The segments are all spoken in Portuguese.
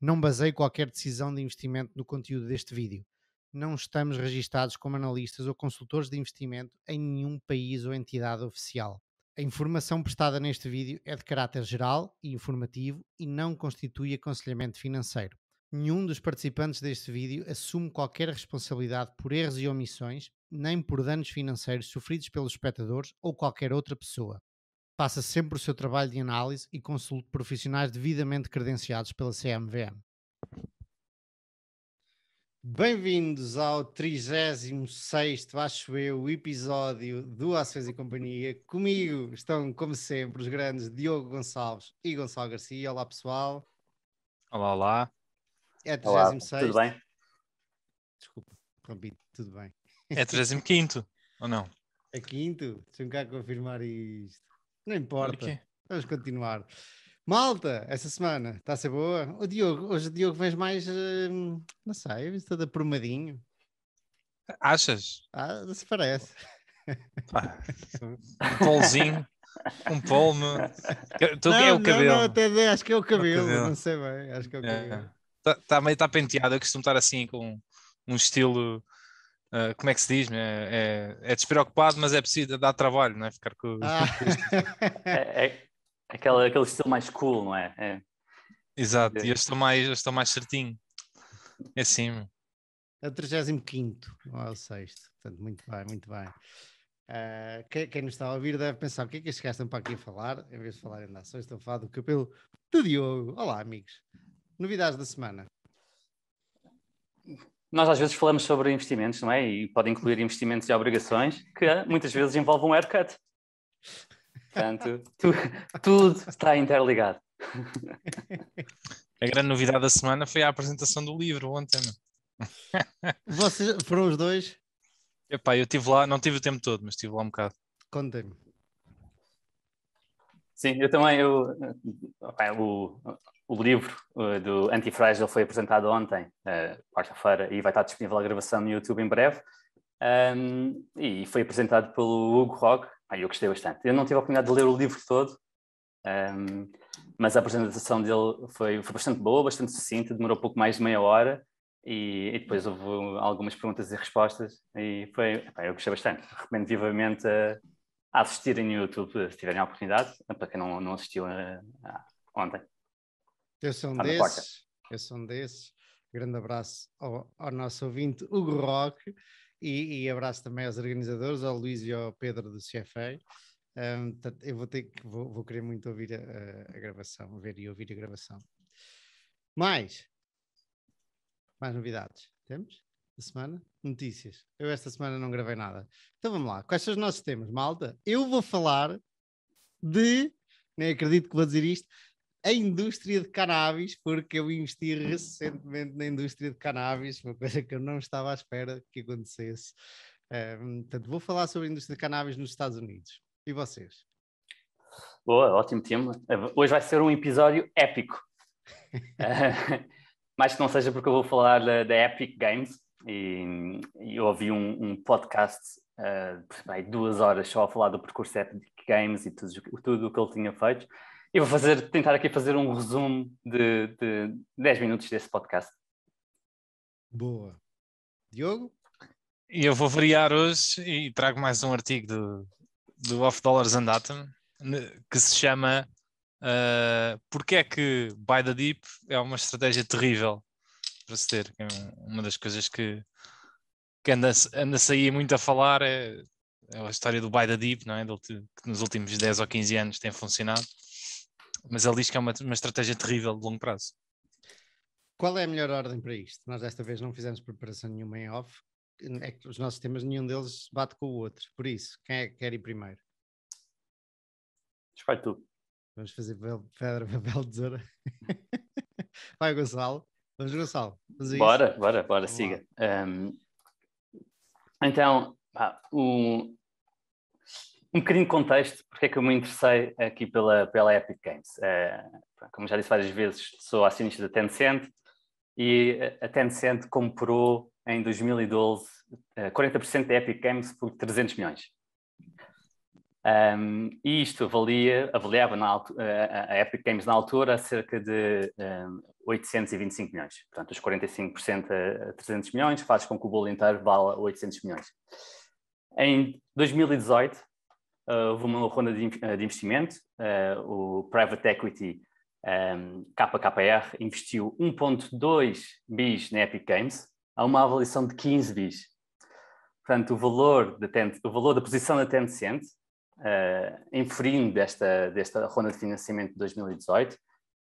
Não baseio qualquer decisão de investimento no conteúdo deste vídeo. Não estamos registados como analistas ou consultores de investimento em nenhum país ou entidade oficial. A informação prestada neste vídeo é de caráter geral e informativo e não constitui aconselhamento financeiro. Nenhum dos participantes deste vídeo assume qualquer responsabilidade por erros e omissões, nem por danos financeiros sofridos pelos espectadores ou qualquer outra pessoa. Faça sempre o seu trabalho de análise e consulte profissionais devidamente credenciados pela CMVM. Bem-vindos ao 36, acho eu, episódio do Ações e Companhia. Comigo estão, como sempre, os grandes Diogo Gonçalves e Gonçalo Garcia. Olá, pessoal. Olá, olá. É 36. Olá, tudo bem? Desculpa, repito, tudo bem. É 35 ou não? É quinto? Deixa-me cá confirmar isto. Não importa. Vamos continuar. Malta, essa semana está a ser boa. O Diogo, hoje o Diogo vens mais, hum, não sei, todo aprumadinho. Achas? Ah, se parece. Pá, um polzinho, um polme. É não, é, é o cabelo. Não, não, até, acho que é o cabelo, o cabelo, não sei bem. Acho que é o é. cabelo. Está é. Tá meio tá penteado, eu costumo estar assim com um estilo Uh, como é que se diz? É, é, é, despreocupado, mas é preciso dar trabalho, não é? Ficar com. Ah. é, é, aquele, aquele estilo mais cool, não é? é. Exato, é. e eu estou mais, eu estou mais certinho. É assim. É o 35 ou é o 6. Portanto, muito bem, muito bem. Uh, quem, quem, nos está a ouvir deve pensar o que é que estes gajos estão para aqui a falar, em vez de falarem de ações, estão a falar do cabelo do Diogo. Olá, amigos. Novidades da semana. Nós às vezes falamos sobre investimentos, não é? E pode incluir investimentos e obrigações que muitas vezes envolvem um haircut. Portanto, tu, tudo está interligado. A grande novidade da semana foi a apresentação do livro ontem. Vocês foram os dois? Epá, eu estive lá, não tive o tempo todo, mas estive lá um bocado. Contem-me. Sim, eu também. Eu, opa, o, o livro eh, do Antifragile foi apresentado ontem, eh, quarta-feira, e vai estar disponível a gravação no YouTube em breve. Um, e foi apresentado pelo Hugo Rock. Ah, eu gostei bastante. Eu não tive a oportunidade de ler o livro todo, um, mas a apresentação dele foi, foi, bastante boa, bastante sucinta, demorou pouco mais de meia hora. E, e depois houve algumas perguntas e respostas, e foi, epá, eu gostei bastante. Recomendo vivamente a, a assistirem no YouTube se tiverem a oportunidade, para quem não, não assistiu a, eh, a, ontem. Eu sou um tá desses, eu sou um desses. Grande abraço ao, ao nosso ouvinte Hugo Roque e, e, abraço também aos organizadores, ao Luís e ao Pedro do CFA. Um, eu vou ter que vou, vou querer muito ouvir a, a, gravação, ver e ouvir a gravação. Mais, mais novidades temos? da semana? Notícias. Eu esta semana não gravei nada. Então vamos lá. Quais são os nossos temas, malta? Eu vou falar de. Nem acredito que vou dizer isto a indústria de cannabis, porque eu investi recentemente na indústria de cannabis, uma coisa que eu não estava à espera que acontecesse. Um, portanto, vou falar sobre a indústria de cannabis nos Estados Unidos. E vocês? Boa, ótimo tema. Hoje vai ser um episódio épico. uh, mais que não seja porque eu vou falar da, da Epic Games e, e eu ouvi um, um podcast uh, duas horas só a falar do percurso da Epic Games e tudo, tudo o que ele tinha feito eu vou fazer, tentar aqui fazer um resumo de, de 10 minutos desse podcast. Boa. Diogo? Eu vou variar hoje e trago mais um artigo do, do Off Dollars and Atom que se chama uh, Porquê é que Buy the Deep é uma estratégia terrível para se ter. É uma das coisas que, que anda-se anda a sair muito a falar é, é, a história do Buy the Deep, não é? que nos últimos 10 ou 15 anos tem funcionado. Mas ele diz que é uma, uma estratégia terrível de longo prazo. Qual é a melhor ordem para isto? Nós desta vez não fizemos preparação nenhuma em off, é que os nossos temas, nenhum deles bate com o outro. Por isso, quem é que quer ir primeiro? Vai tu. Vamos fazer pedra, papel, tesoura. Vai, Gonçalo. Vamos, Gonçalo. Vamos bora, bora, bora, bora, siga. Um, então, pá, o, um bocadinho de contexto, porque é que eu me interessei aqui pela, pela Epic Games. É, como já disse várias vezes, sou acionista da Tencent e a Tencent comprou em 2012 40% eh, da Epic Games por 300 milhões. Um, e isto avalia, avaliava na, a Epic Games na altura a cerca de um, 825 milhões. Portanto, os 45% a 300 milhões faz com que o bolo inteiro vala 800 milhões. Em 2018, eh, houve uma ronda de, eh, investimento, eh, o Private Equity ehm, um, KKR investiu 1.2 bis na Epic Games, a uma avaliação de 15 bis. Portanto, o valor da, o valor da posição da Tencent, uh, inferindo desta, desta ronda de financiamento de 2018,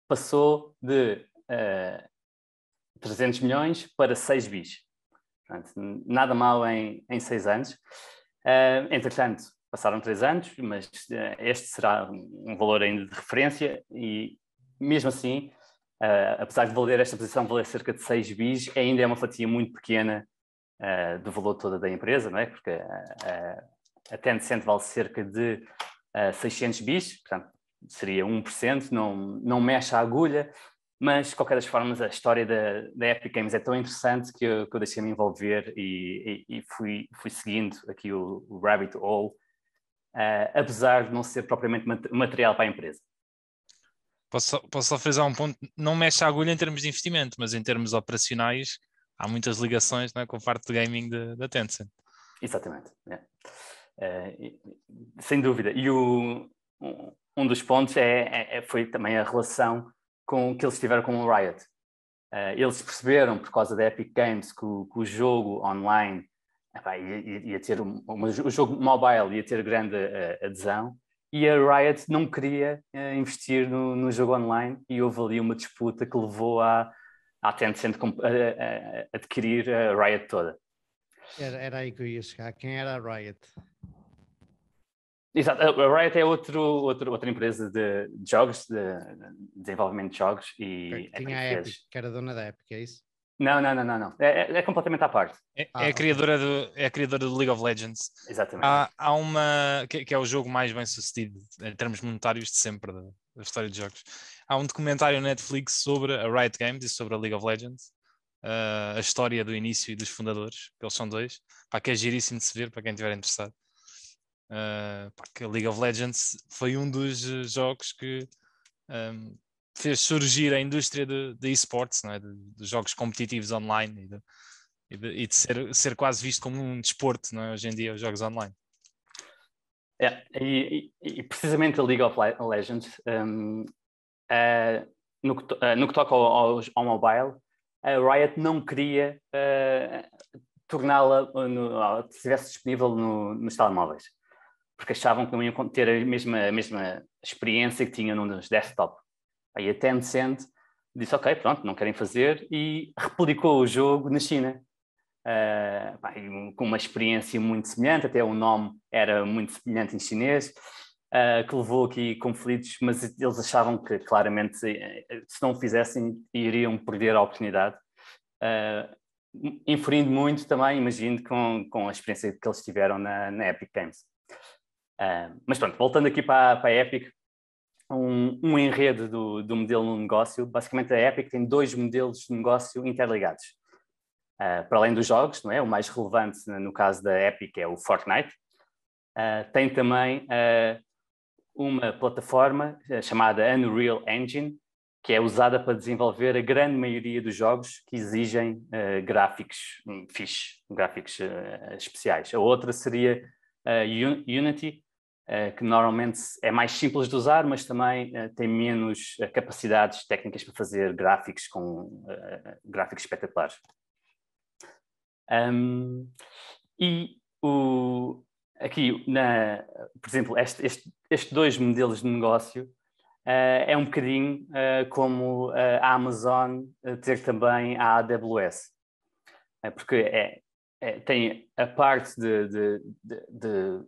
passou de uh, 300 milhões para 6 bis. Portanto, nada mal em, em 6 anos. Uh, entretanto, passaram três anos, mas eh, este será um valor ainda de referência e mesmo assim, uh, apesar de valer esta posição valer cerca de 6 bis, ainda é uma fatia muito pequena uh, do valor todo da empresa, não é? Porque uh, a Tencent vale cerca de 600 bis, portanto seria 1%, não, não mexe a agulha, mas de qualquer das formas a história da, da Epic Games é tão interessante que eu, eu deixei-me envolver e, e, e, fui, fui seguindo aqui o, o rabbit hole eh, apesar de não ser propriamente material para a empresa. Posso, posso só frisar um ponto, não mexe a agulha em termos de investimento, mas em termos operacionais há muitas ligações é, com a parte de gaming da Tencent. Exatamente, uh, sem dúvida. E o, um dos pontos é, é, é, foi também a relação com que eles tiveram com o Riot. Uh, eles perceberam, por causa da Epic Games, que o, que o jogo online Epá, ia, ia, ter um, o jogo mobile ia ter grande uh, adesão e a Riot não queria uh, investir no, no, jogo online e houve ali uma disputa que levou à, à Tencent a, a, a adquirir a Riot toda. Era, era, aí que eu ia chegar. Quem era a Riot? Exato, a Riot é outro, outro outra empresa de jogos, de, de desenvolvimento de jogos e. É tinha a Epic, que era dona da Epic, é isso? Não, não, não, não, não. É, é, é completamente à parte. É, ah. é, a ah, criadora do, é a criadora do League of Legends. Exatamente. Há, há uma. Que, que, é o jogo mais bem sucedido em termos monetários de sempre da, da, história de jogos. Há um documentário na Netflix sobre a Riot Games e sobre a League of Legends. Uh, a história do início e dos fundadores, que eles são dois. Pá, que é giríssimo de se ver para quem estiver interessado. Uh, ah, pá, que a League of Legends foi um dos jogos que. Um, fez surgir a indústria de, de esportes, não é? de, de jogos competitivos online e de, e de, e de ser, ser, quase visto como um desporto não é? hoje em dia, os jogos online. É, e, e precisamente a League of Legends, um, no, que to, no, que toca ao, ao, ao, mobile, a Riot não queria uh, torná-la, se estivesse disponível no, nos telemóveis, porque achavam que não iam ter a mesma, a mesma experiência que tinham nos desktop. Aí a Tencent disse, ok, pronto, não querem fazer, e replicou o jogo na China. Uh, com uma experiência muito semelhante, até o nome era muito semelhante em chinês, uh, que levou aqui conflitos, mas eles achavam que claramente se não o fizessem iriam perder a oportunidade. Uh, inferindo muito também, imagino, com, com a experiência que eles tiveram na, na Epic Games. Uh, mas pronto, voltando aqui para, para a Epic, um, um enredo do, do, modelo no negócio. Basicamente, a Epic tem dois modelos de negócio interligados. Uh, para além dos jogos, não é? o mais relevante né, no caso da Epic é o Fortnite. Uh, tem também uh, uma plataforma eh, chamada Unreal Engine, que é usada para desenvolver a grande maioria dos jogos que exigem uh, gráficos um, gráficos uh, especiais. A outra seria uh, Unity, eh, que normalmente é mais simples de usar, mas também eh, tem menos eh, capacidades técnicas para fazer gráficos com gráficos espetaculares. Um, e o, aqui, na, por exemplo, este, este, estes dois modelos de negócio uh, é um bocadinho uh, como uh, a Amazon ter também a AWS, porque é, é, tem a parte de, de, de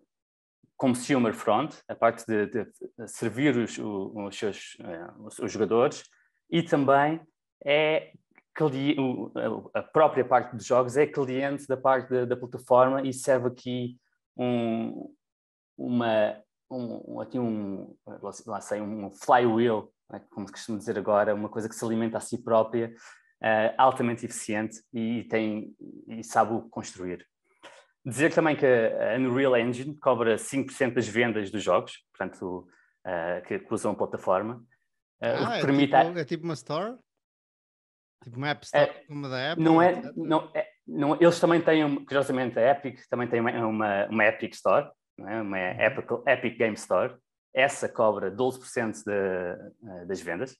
consumer front, a parte de, de servir os, os seus eh, os, os jogadores, e também é a própria parte dos jogos é cliente da parte da, da plataforma e serve aqui um, uma um, aqui um, lá sei, um flywheel, né, como costumo dizer agora, uma coisa que se alimenta a si própria, uh, altamente eficiente e, tem, e sabe o construir. Dizer também que a Unreal Engine cobra 5% das vendas dos jogos, portanto, uh, que, usam a plataforma. Uh, ah, o que ah, é permite tipo, a... é tipo uma store? Tipo uma App é, Store é, da Apple? Não é, não, é, não, eles também têm, curiosamente, a Epic também tem uma, uma, uma Epic Store, é? uma uhum. Epic, Epic Game Store. Essa cobra 12% de, eh, das vendas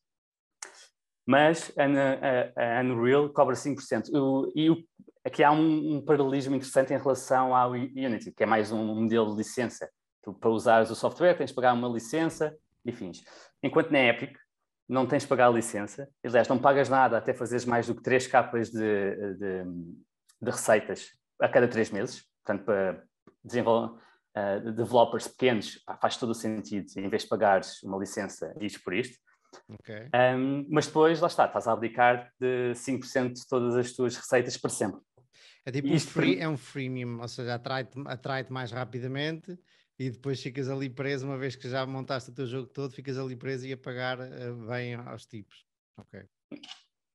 mas a, a, a Unreal cobra 5%. O, e o, aqui há um, um, paralelismo interessante em relação ao Unity, que é mais um modelo de licença. Tu, para usares o software, tens de pagar uma licença e fins. Enquanto na Epic, não tens de pagar a licença, aliás, não pagas nada até fazeres mais do que três capas de, de, de receitas a cada três meses. Portanto, para desenvol... uh, developers pequenos, pá, faz todo o sentido, em vez de pagares uma licença, isto por isto. Okay. Um, mas depois, lá está, estás a abdicar de 5% de todas as tuas receitas para sempre. É tipo um free, é um freemium, ou seja, atrai-te atrai mais rapidamente e depois ficas ali preso, uma vez que já montaste o teu jogo todo, ficas ali preso e a pagar eh, bem aos tipos. Ok.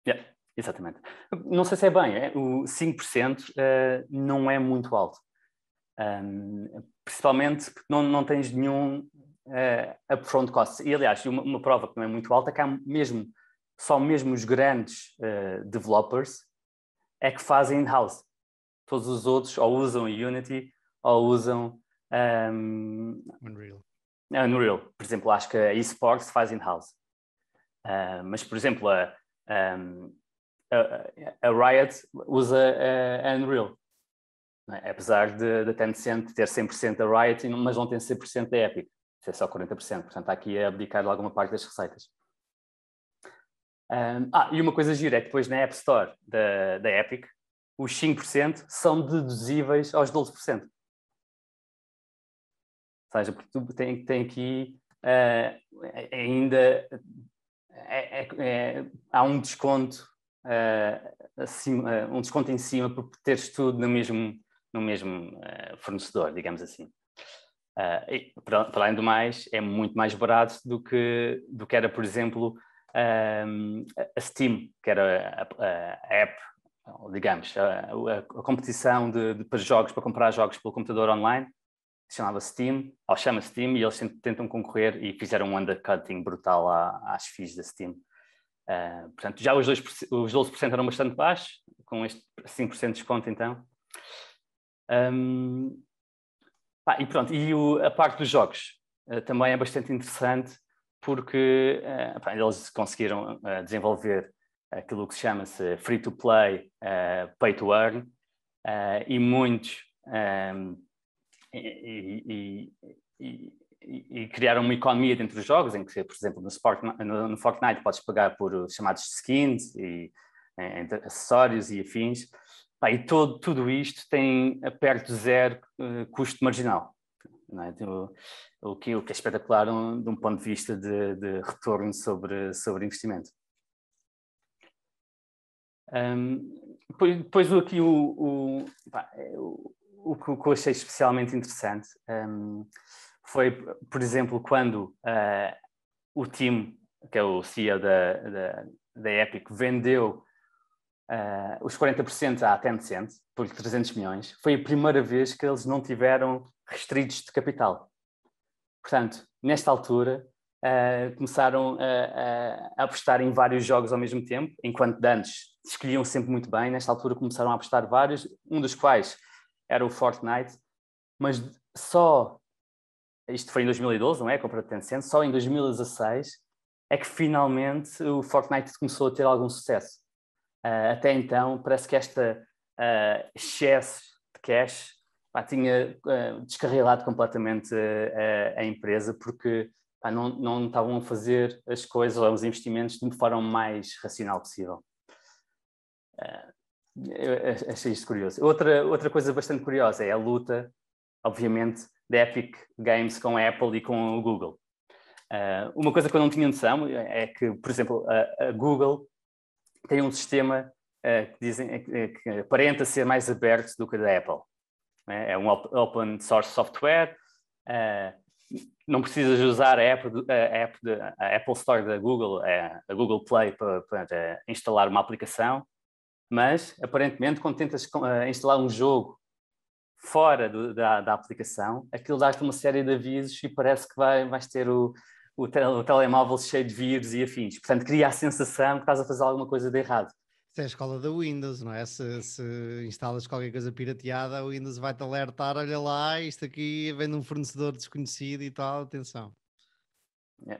Yeah, exatamente. Não sei se é bem, é? o 5% uh, eh, não é muito alto. Um, principalmente porque não, não tens nenhum uh, upfront cost. E aliás, uma, uma, prova que não é muito alta é que há mesmo, só mesmo os grandes uh, developers é que fazem in-house todos os outros ou usam Unity ou usam um, Unreal. É, Unreal. Por exemplo, acho que a eSports faz in-house. Uh, mas, por exemplo, a, um, a, a, Riot usa a, Unreal. É? Apesar de, da Tencent ter 100% da Riot, mas não tem 100% da Epic. Tem só 40%. Portanto, está aqui a abdicar de alguma parte das receitas. Um, ah, e uma coisa gira é que depois na App Store da, da Epic os 5% são deduzíveis aos 12%. Ou seja, porque tu tem, tem aqui uh, ainda é, é, é, há um desconto uh, acima, uh, um desconto em cima por teres tudo no mesmo, no mesmo fornecedor, digamos assim. E, para, para além do mais, é muito mais barato do que, do que era, por exemplo, a Steam, que era a, a, a app então, digamos, a, a, a competição de, de, para jogos, para comprar jogos pelo computador online, chamava Steam, ou chama Steam, e eles tentam concorrer e fizeram um undercutting brutal à, às FIIs da Steam. Uh, portanto, já os, dois os 12% eram bastante baixos, com este 5% de desconto, então. Um, pá, e pronto, e o, a parte dos jogos uh, também é bastante interessante, porque uh, pá, eles conseguiram desenvolver aquilo que se chama-se free to play, uh, pay to earn, uh, e muitos um, ehm, e, e, e, e, criaram uma economia dentro dos jogos, em que, por exemplo, no, Sport, no, no Fortnite podes pagar por chamados skins e eh, acessórios e afins. e todo, tudo isto tem perto de zero uh, custo marginal. É? O, o, que, o que é espetacular um, de um ponto de vista de, de retorno sobre, sobre investimento. Um, depois aqui o, o, pá, é o, o, que eu achei especialmente interessante um, foi, por exemplo, quando uh, o time, que é o CEO da, da, da Epic, vendeu uh, os 40% à Tencent por 300 milhões, foi a primeira vez que eles não tiveram restritos de capital. Portanto, nesta altura, uh, começaram a, a apostar em vários jogos ao mesmo tempo, enquanto antes escolhiam sempre muito bem. Nesta altura começaram a apostar vários, um dos quais era o Fortnite, mas só. Isto foi em 2012, não é? A compra de Tencent. Só em 2016 é que finalmente o Fortnite começou a ter algum sucesso. Uh, até então, parece que esta uh, excesso de cash pá, tinha uh, descarrilado completamente a empresa, porque pá, não, não estavam a fazer as coisas ou os investimentos de uma forma mais racional possível. Eh, eu achei isto curioso. Outra, outra coisa bastante curiosa é a luta, obviamente, da Epic Games com a Apple e com o Google. Uh, uma coisa que eu não tinha noção é que, por exemplo, a, a Google tem um sistema uh, que, dizem, que aparenta ser mais aberto do que a da Apple. Né? É um open source software, uh, não precisas usar a app, a, app de, a Apple Store da Google, a Google Play para, para instalar uma aplicação mas aparentemente quando tentas uh, instalar um jogo fora do, da, da, aplicação, aquilo dá-te uma série de avisos e parece que vai, vais ter o, o, tele, o, telemóvel cheio de vírus e afins. Portanto, cria a sensação que estás a fazer alguma coisa de errado. Isso é a escola da Windows, não é? Se, se instalas qualquer coisa pirateada, o Windows vai-te alertar, olha lá, isto aqui vem de um fornecedor desconhecido e tal, atenção. É,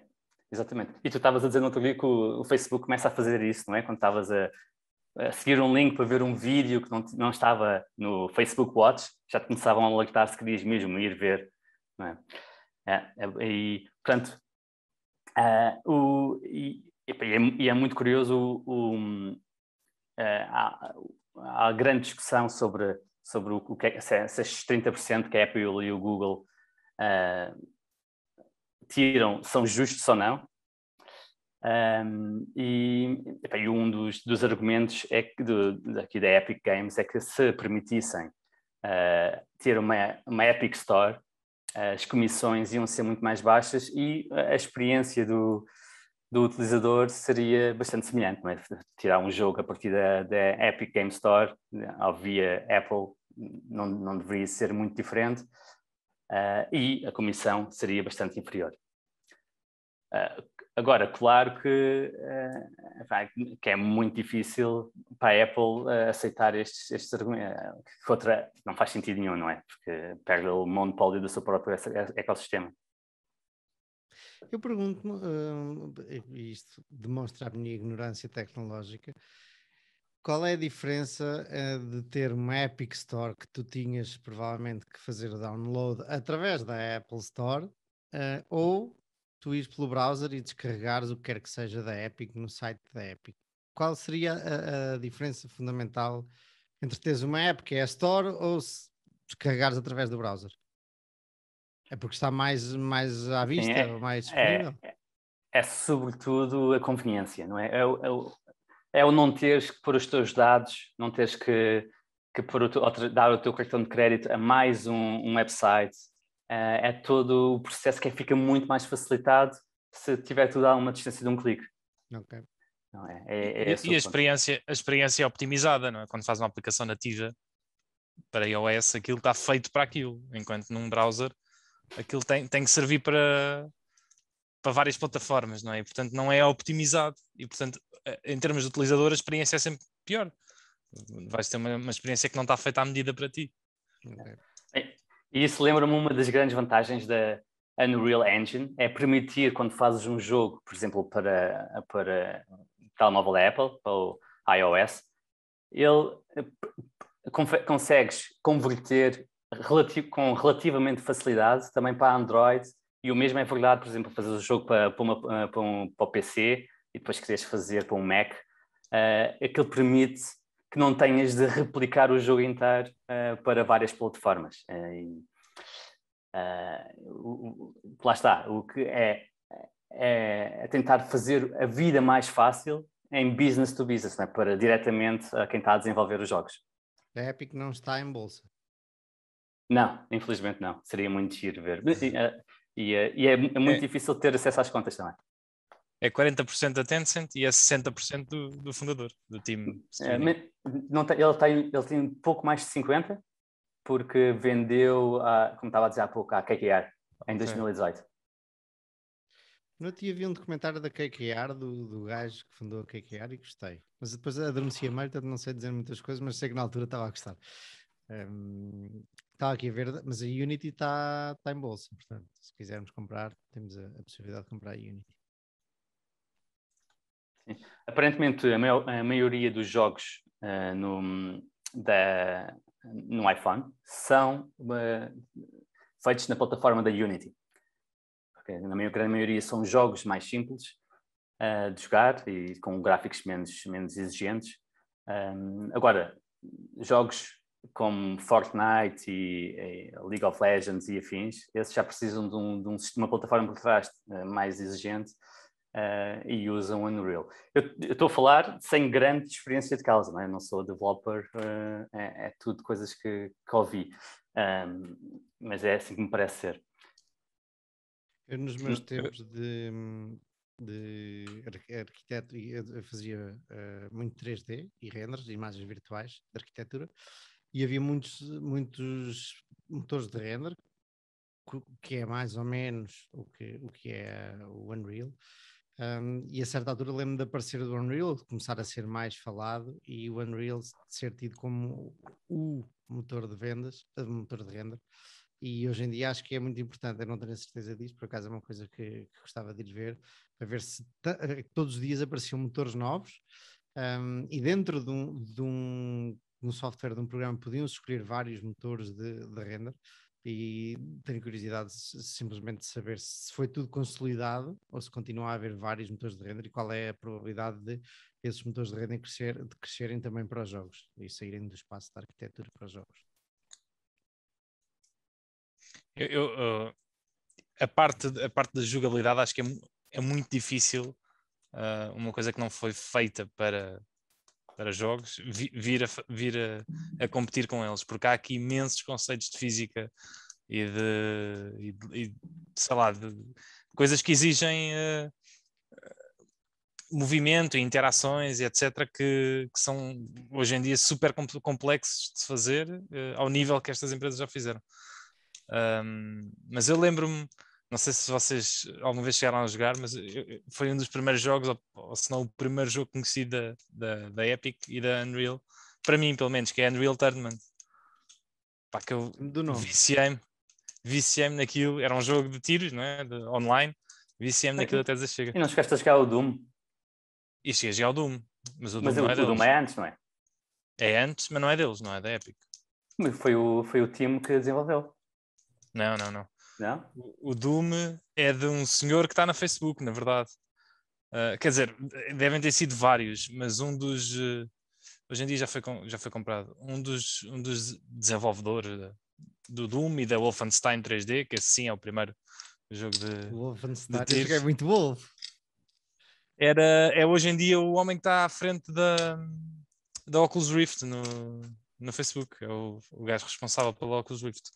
exatamente. E tu estavas a dizer no outro dia que o, o, Facebook começa a fazer isso, não é? Quando estavas a, a seguir um link para ver um vídeo que não, não estava no Facebook Watch, já te começavam a alertar-se que diz mesmo ir ver. É? É, é, e, portanto, uh, o, e, é, e, é, muito curioso, o, um, uh, ah, há, há, grande discussão sobre, sobre o, o que é, se, é, se esses 30% que a Apple e o Google uh, tiram são justos ou não. Um, e, e, um dos, dos argumentos é que do, daqui da Epic Games é que se permitissem uh, ter uma, uma Epic Store, as comissões iam ser muito mais baixas e a experiência do, do utilizador seria bastante semelhante. É? Tirar um jogo a partir da, da Epic Games Store, ao via Apple, não, não deveria ser muito diferente uh, e a comissão seria bastante inferior. Uh, Agora, claro que, uh, eh, vai, que é muito difícil para a Apple uh, aceitar estes, estes argumentos. Eh, que outra, não faz sentido nenhum, não é? Porque perde o monopólio do seu próprio ecossistema. Eu pergunto-me, uh, isto demonstra a minha ignorância tecnológica, qual é a diferença uh, de ter uma Epic Store que tu tinhas provavelmente que fazer o download através da Apple Store uh, ou tu ires pelo browser e descarregares o que quer que seja da Epic no site da Epic. Qual seria a, a diferença fundamental entre teres uma app que é a Store ou se descarregares através do browser? É porque está mais, mais à assim, vista, Sim, é, mais é, disponível? É, é, é, sobretudo a conveniência, não é? É, é, o, é o não teres que pôr os teus dados, não teres que, que pôr o teu, dar o teu cartão de crédito a mais um, um website, eh, é todo o processo é que fica muito mais facilitado se tiver tudo a uma distância de um clique. É, é, é e a experiência, a experiência é optimizada, não é? Quando faz uma aplicação nativa para iOS, aquilo está feito para aquilo, enquanto num browser aquilo tem, tem que servir para, para várias plataformas, não é? E, portanto, não é optimizado. E, portanto, eh, em termos de utilizador, a experiência é sempre pior. Vais ter uma, uma experiência que não está feita à medida para ti. É, e isso lembra-me uma das grandes vantagens da Unreal Engine, é permitir quando fazes um jogo, por exemplo, para, para telemóvel da Apple, para o iOS, ele eh, consegues converter com relativamente facilidade também para Android e o mesmo é verdade, por exemplo, fazer o jogo para, para, uma, eh, para, um, para o PC e depois quiseres fazer para um Mac, uh, aquilo permite que não tenhas de replicar o jogo inteiro uh, para várias plataformas. Uh, uh, lá está, o que é, é, é tentar fazer a vida mais fácil em business to business, né? para diretamente a quem está a desenvolver os jogos. A Epic não está em bolsa. Não, infelizmente não. Seria muito giro ver. E, e, e é, é muito é. difícil ter acesso às contas também é 40% da Tencent e é 60% do, do fundador do time. É, não tem, ele, tem, ele tem um pouco mais de 50% porque vendeu, a, como estava a dizer há pouco, à KKR em okay. 2018. No dia vi um documentário da KKR, do, do gajo que fundou a KKR e gostei. Mas depois adormeci a portanto não sei dizer muitas coisas, mas sei que na altura estava a gostar. Um, estava aqui a ver, mas a Unity está tá em bolsa, portanto, se quisermos comprar, temos a, a possibilidade de comprar a Unity. Aparentemente, a, maior, a, maioria dos jogos uh, no, da, no iPhone são uh, feitos na plataforma da Unity. Na maior, grande maioria são jogos mais simples uh, de jogar e com gráficos menos, menos exigentes. Um, agora, jogos como Fortnite e, e, League of Legends e afins, esses já precisam de um, de um plataforma por trás mais exigente uh, e usam Unreal. Eu estou a falar sem grande experiência de causa, não, é? não sou developer, uh, é, é, tudo coisas que, que ouvi, um, mas é assim que me parece ser. Eu, nos meus eh, tempos de, de arquiteto, eu fazia uh, muito 3D e renders, imagens virtuais de arquitetura, e havia muitos, muitos motores de render, que é mais ou menos o que, o que é o Unreal, um, e a certa altura lembro de aparecer do Unreal, de começar a ser mais falado e o Unreal ser tido como o motor de vendas, o eh, motor de render. E hoje em dia acho que é muito importante, eu não tenho a certeza disso, por acaso é uma coisa que, que gostava de ir ver, para ver se eh, todos os dias apareciam motores novos um, e dentro de um, de um, de um software, de um programa, podiam escolher vários motores de, de render e tenho curiosidade simplesmente de saber se foi tudo consolidado ou se continua a haver vários motores de render e qual é a probabilidade de esses motores de render crescer, de crescerem também para os jogos e saírem do espaço da arquitetura para os jogos. Eu, eu uh, a, parte, a parte da jogabilidade acho que é, é muito difícil, uh, uma coisa que não foi feita para, para jogos, vir, a, vir a, a, competir com eles, porque há aqui imensos conceitos de física e de, e, e sei lá, de coisas que exigem uh, movimento e interações e etc., que, que, são hoje em dia super complexos de se fazer uh, ao nível que estas empresas já fizeram. Um, mas eu lembro-me não sei se vocês alguma vez chegaram a jogar, mas foi um dos primeiros jogos, ou, ou se não o primeiro jogo conhecido da, da, da, Epic e da Unreal, para mim pelo menos, que é Unreal Tournament. Pá, que eu viciei-me, viciei-me naquilo, era um jogo de tiros, não é? De, online, viciei-me é naquilo até dizer chega. E não chegaste a jogar o Doom? E cheguei a jogar o Doom, mas o Doom, mas o, o é Doom é antes, não é? É antes, mas não é deles, não é da Epic. Foi o, foi o time que desenvolveu. Não, não, não. Não? O, Doom é de um senhor que está na Facebook, na verdade. Uh, quer dizer, devem ter sido vários, mas um dos. Uh, hoje em dia já foi, já foi comprado. Um dos, um dos desenvolvedores do Doom e da Wolfenstein 3D, que esse sim é o primeiro jogo de. O Wolfenstein de é muito bom. Era, é hoje em dia o homem que está à frente da, da Oculus Rift no, no Facebook. É o, o gajo responsável pela Oculus Rift.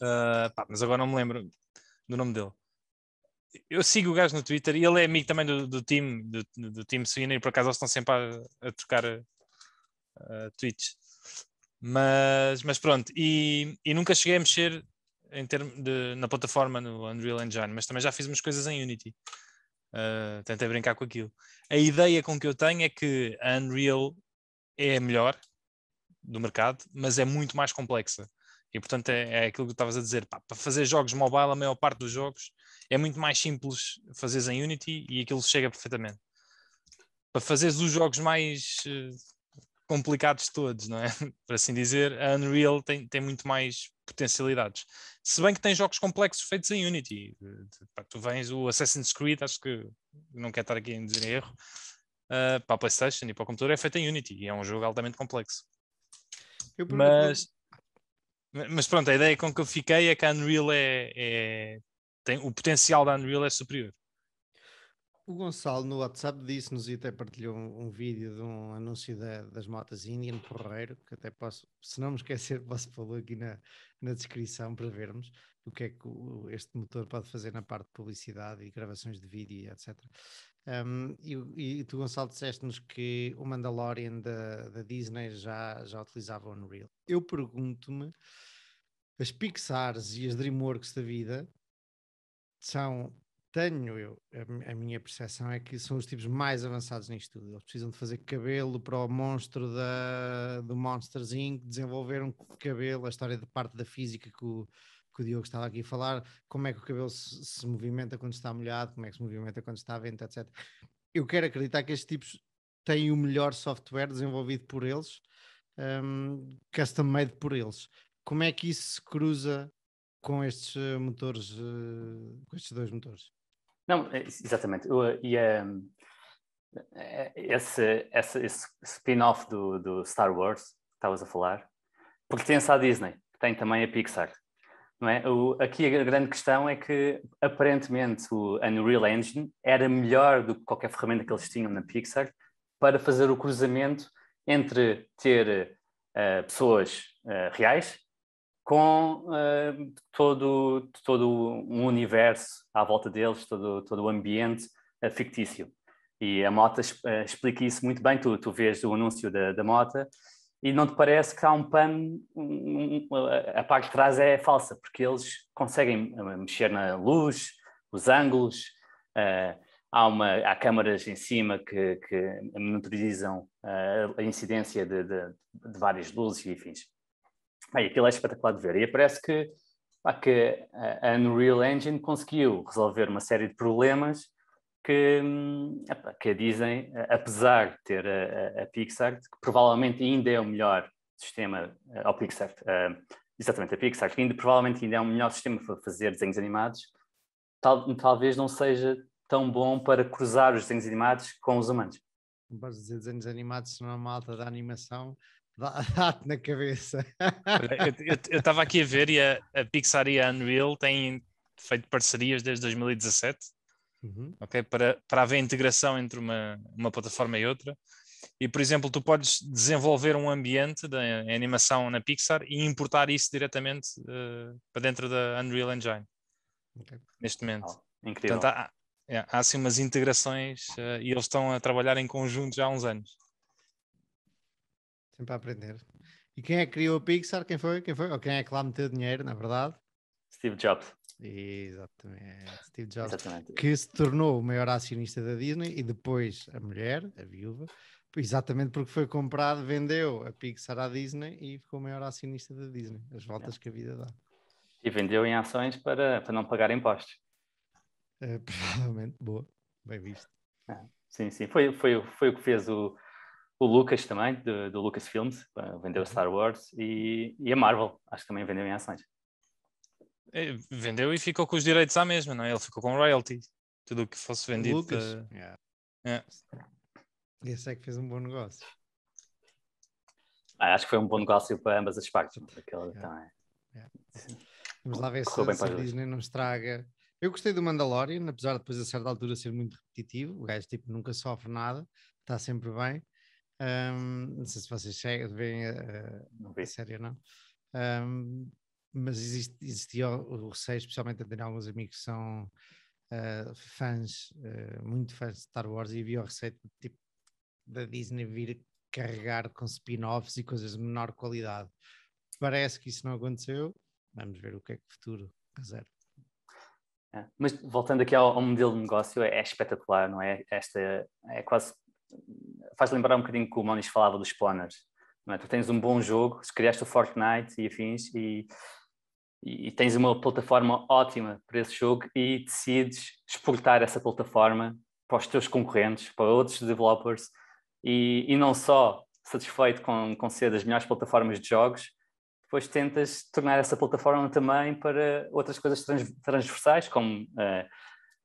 Uh, pá, mas agora não me lembro do nome dele. Eu sigo o gajo no Twitter e ele é amigo também do, do time, do, do time suíno, e por acaso eles estão sempre a, a trocar uh, tweets. Mas, mas pronto, e, e nunca cheguei a mexer em termo de, na plataforma no Unreal Engine, mas também já fiz umas coisas em Unity. Uh, tentei brincar com aquilo. A ideia com que eu tenho é que a Unreal é a melhor do mercado, mas é muito mais complexa. E portanto é, é aquilo que tu estavas a dizer, pá, para fazer jogos mobile, a maior parte dos jogos é muito mais simples fazeres em Unity e aquilo chega perfeitamente. Para fazeres os jogos mais uh, complicados todos, não é? Por assim dizer, a Unreal tem, tem muito mais potencialidades. Se bem que tem jogos complexos feitos em Unity. Pá, tu vens o Assassin's Creed, acho que não quero estar aqui a dizer erro, uh, para a PlayStation e para o computador é feito em Unity e é um jogo altamente complexo. Eu, Mas mas pronto, a ideia com que eu fiquei é que a Unreal é, é tem, o potencial da Unreal é superior. O Gonçalo no WhatsApp disse-nos e até partilhou um, um, vídeo de um anúncio da, das motas Indian Porreiro, que até posso, se não me esquecer, posso pô-lo aqui na, na descrição para vermos o que é que o, este motor pode fazer na parte de publicidade e gravações de vídeo, etc. Um, e, e, tu, Gonçalo, disseste-nos que o Mandalorian da, da Disney já, já utilizava o Unreal. Eu pergunto-me, as Pixars e as DreamWorks da vida são, tenho eu, a, a minha percepção é que são os tipos mais avançados nisto tudo. Eles precisam de fazer cabelo para o monstro da, do Monsters Inc., desenvolveram cabelo, a história de parte da física que o que o Diogo estava aqui a falar, como é que o cabelo se, se movimenta quando está molhado, como é que se movimenta quando está vento, etc. Eu quero acreditar que estes tipos têm o melhor software desenvolvido por eles, um, custom made por eles. Como é que isso se cruza com estes eh, motores, eh, com estes dois motores? Não, é, exatamente. Eu, eh, e um, esse, esse, esse spin-off do, do Star Wars que estavas a falar pertence à Disney, tem também a Pixar. É? O, aqui a grande questão é que aparentemente o Unreal Engine era melhor do que qualquer ferramenta que eles tinham na Pixar para fazer o cruzamento entre ter uh, pessoas uh, reais com uh, todo, todo um universo à volta deles, todo, todo o ambiente fictício. E a Mota explica isso muito bem. Tu, tu vês o anúncio da, da Mota e não te parece que há um pano, a parte de trás é falsa, porque eles conseguem eh, mexer na luz, os ângulos, eh, há, uma, há câmaras em cima que, que monitorizam eh, a incidência de, de, de, várias luzes e fins Bem, aquilo é espetacular de ver. E parece que, pá, que a Unreal Engine conseguiu resolver uma série de problemas que, hum, que dizem, apesar de ter a, a, Pixar, que provavelmente ainda é o melhor sistema, eh, a Pixar, eh, exatamente, a Pixar, que ainda, provavelmente ainda é o melhor sistema para fazer desenhos animados, tal, talvez não seja tão bom para cruzar os desenhos animados com os humanos. Não podes dizer desenhos animados, senão uma malta da animação dá-te na cabeça. eu estava aqui a ver e a, a Pixar e a Unreal têm feito parcerias desde 2017 uhum. okay? para, para haver integração entre uma, uma plataforma e outra. E, por exemplo, tu podes desenvolver um ambiente de animação na Pixar e importar isso diretamente uh, para dentro da Unreal Engine, okay. neste momento. Oh, incrível. Portanto, há, é, há assim umas integrações uh, e eles estão a trabalhar em conjunto já há uns anos. Sempre a aprender. E quem é que criou a Pixar? Quem foi? Quem foi? Ou quem é que lá meteu dinheiro, na verdade? Steve Jobs. Exatamente. Steve Jobs, Exatamente. que se tornou o maior acionista da Disney e depois a mulher, a viúva, exatamente porque foi comprado, vendeu a Pixar à Disney e ficou o maior acionista da Disney. As voltas é. que a vida dá. E vendeu em ações para, para não pagar impostos. É, provavelmente, boa, bem visto. É. Sim, sim, foi, foi, foi o que fez o, o Lucas também, do, do Films eh, vendeu uhum. Star Wars e, e a Marvel, acho que também vendeu em ações. É, vendeu e ficou com os direitos à mesma, não é? Ele ficou com royalty, tudo o que fosse vendido. Lucas. Uh, yeah. yeah. É. Esse é que fez um bom negócio. Ah, acho que foi um bom negócio para ambas as partes. Aquela, yeah. Também. É. Yeah. Vamos lá ver se, se a Disney não estraga. Eu gostei do Mandalorian, apesar de depois a certa altura ser muito repetitivo. O gajo tipo, nunca sofre nada, está sempre bem. Um, não sei se vocês veem a, a, a série ou não. Um, mas existe, existia o, receio, especialmente a tenho alguns amigos que são uh, fãs, uh, muito fãs de Star Wars, e havia o receio tipo, da Disney vir carregar com spin-offs e coisas de menor qualidade. Parece que isso não aconteceu. Vamos ver o que é que o futuro reserva. É, mas voltando aqui ao, ao, modelo de negócio, é, é espetacular, não é? Esta é quase. faz lembrar um bocadinho que o Monis falava dos planners. É? Tu tens um bom jogo, se criaste o Fortnite e afins, e e, tens uma plataforma ótima para esse jogo e decides exportar essa plataforma para os teus concorrentes, para outros developers, e, e não só satisfeito com, com ser das melhores plataformas de jogos, depois tentas tornar essa plataforma também para outras coisas trans, transversais, como uh,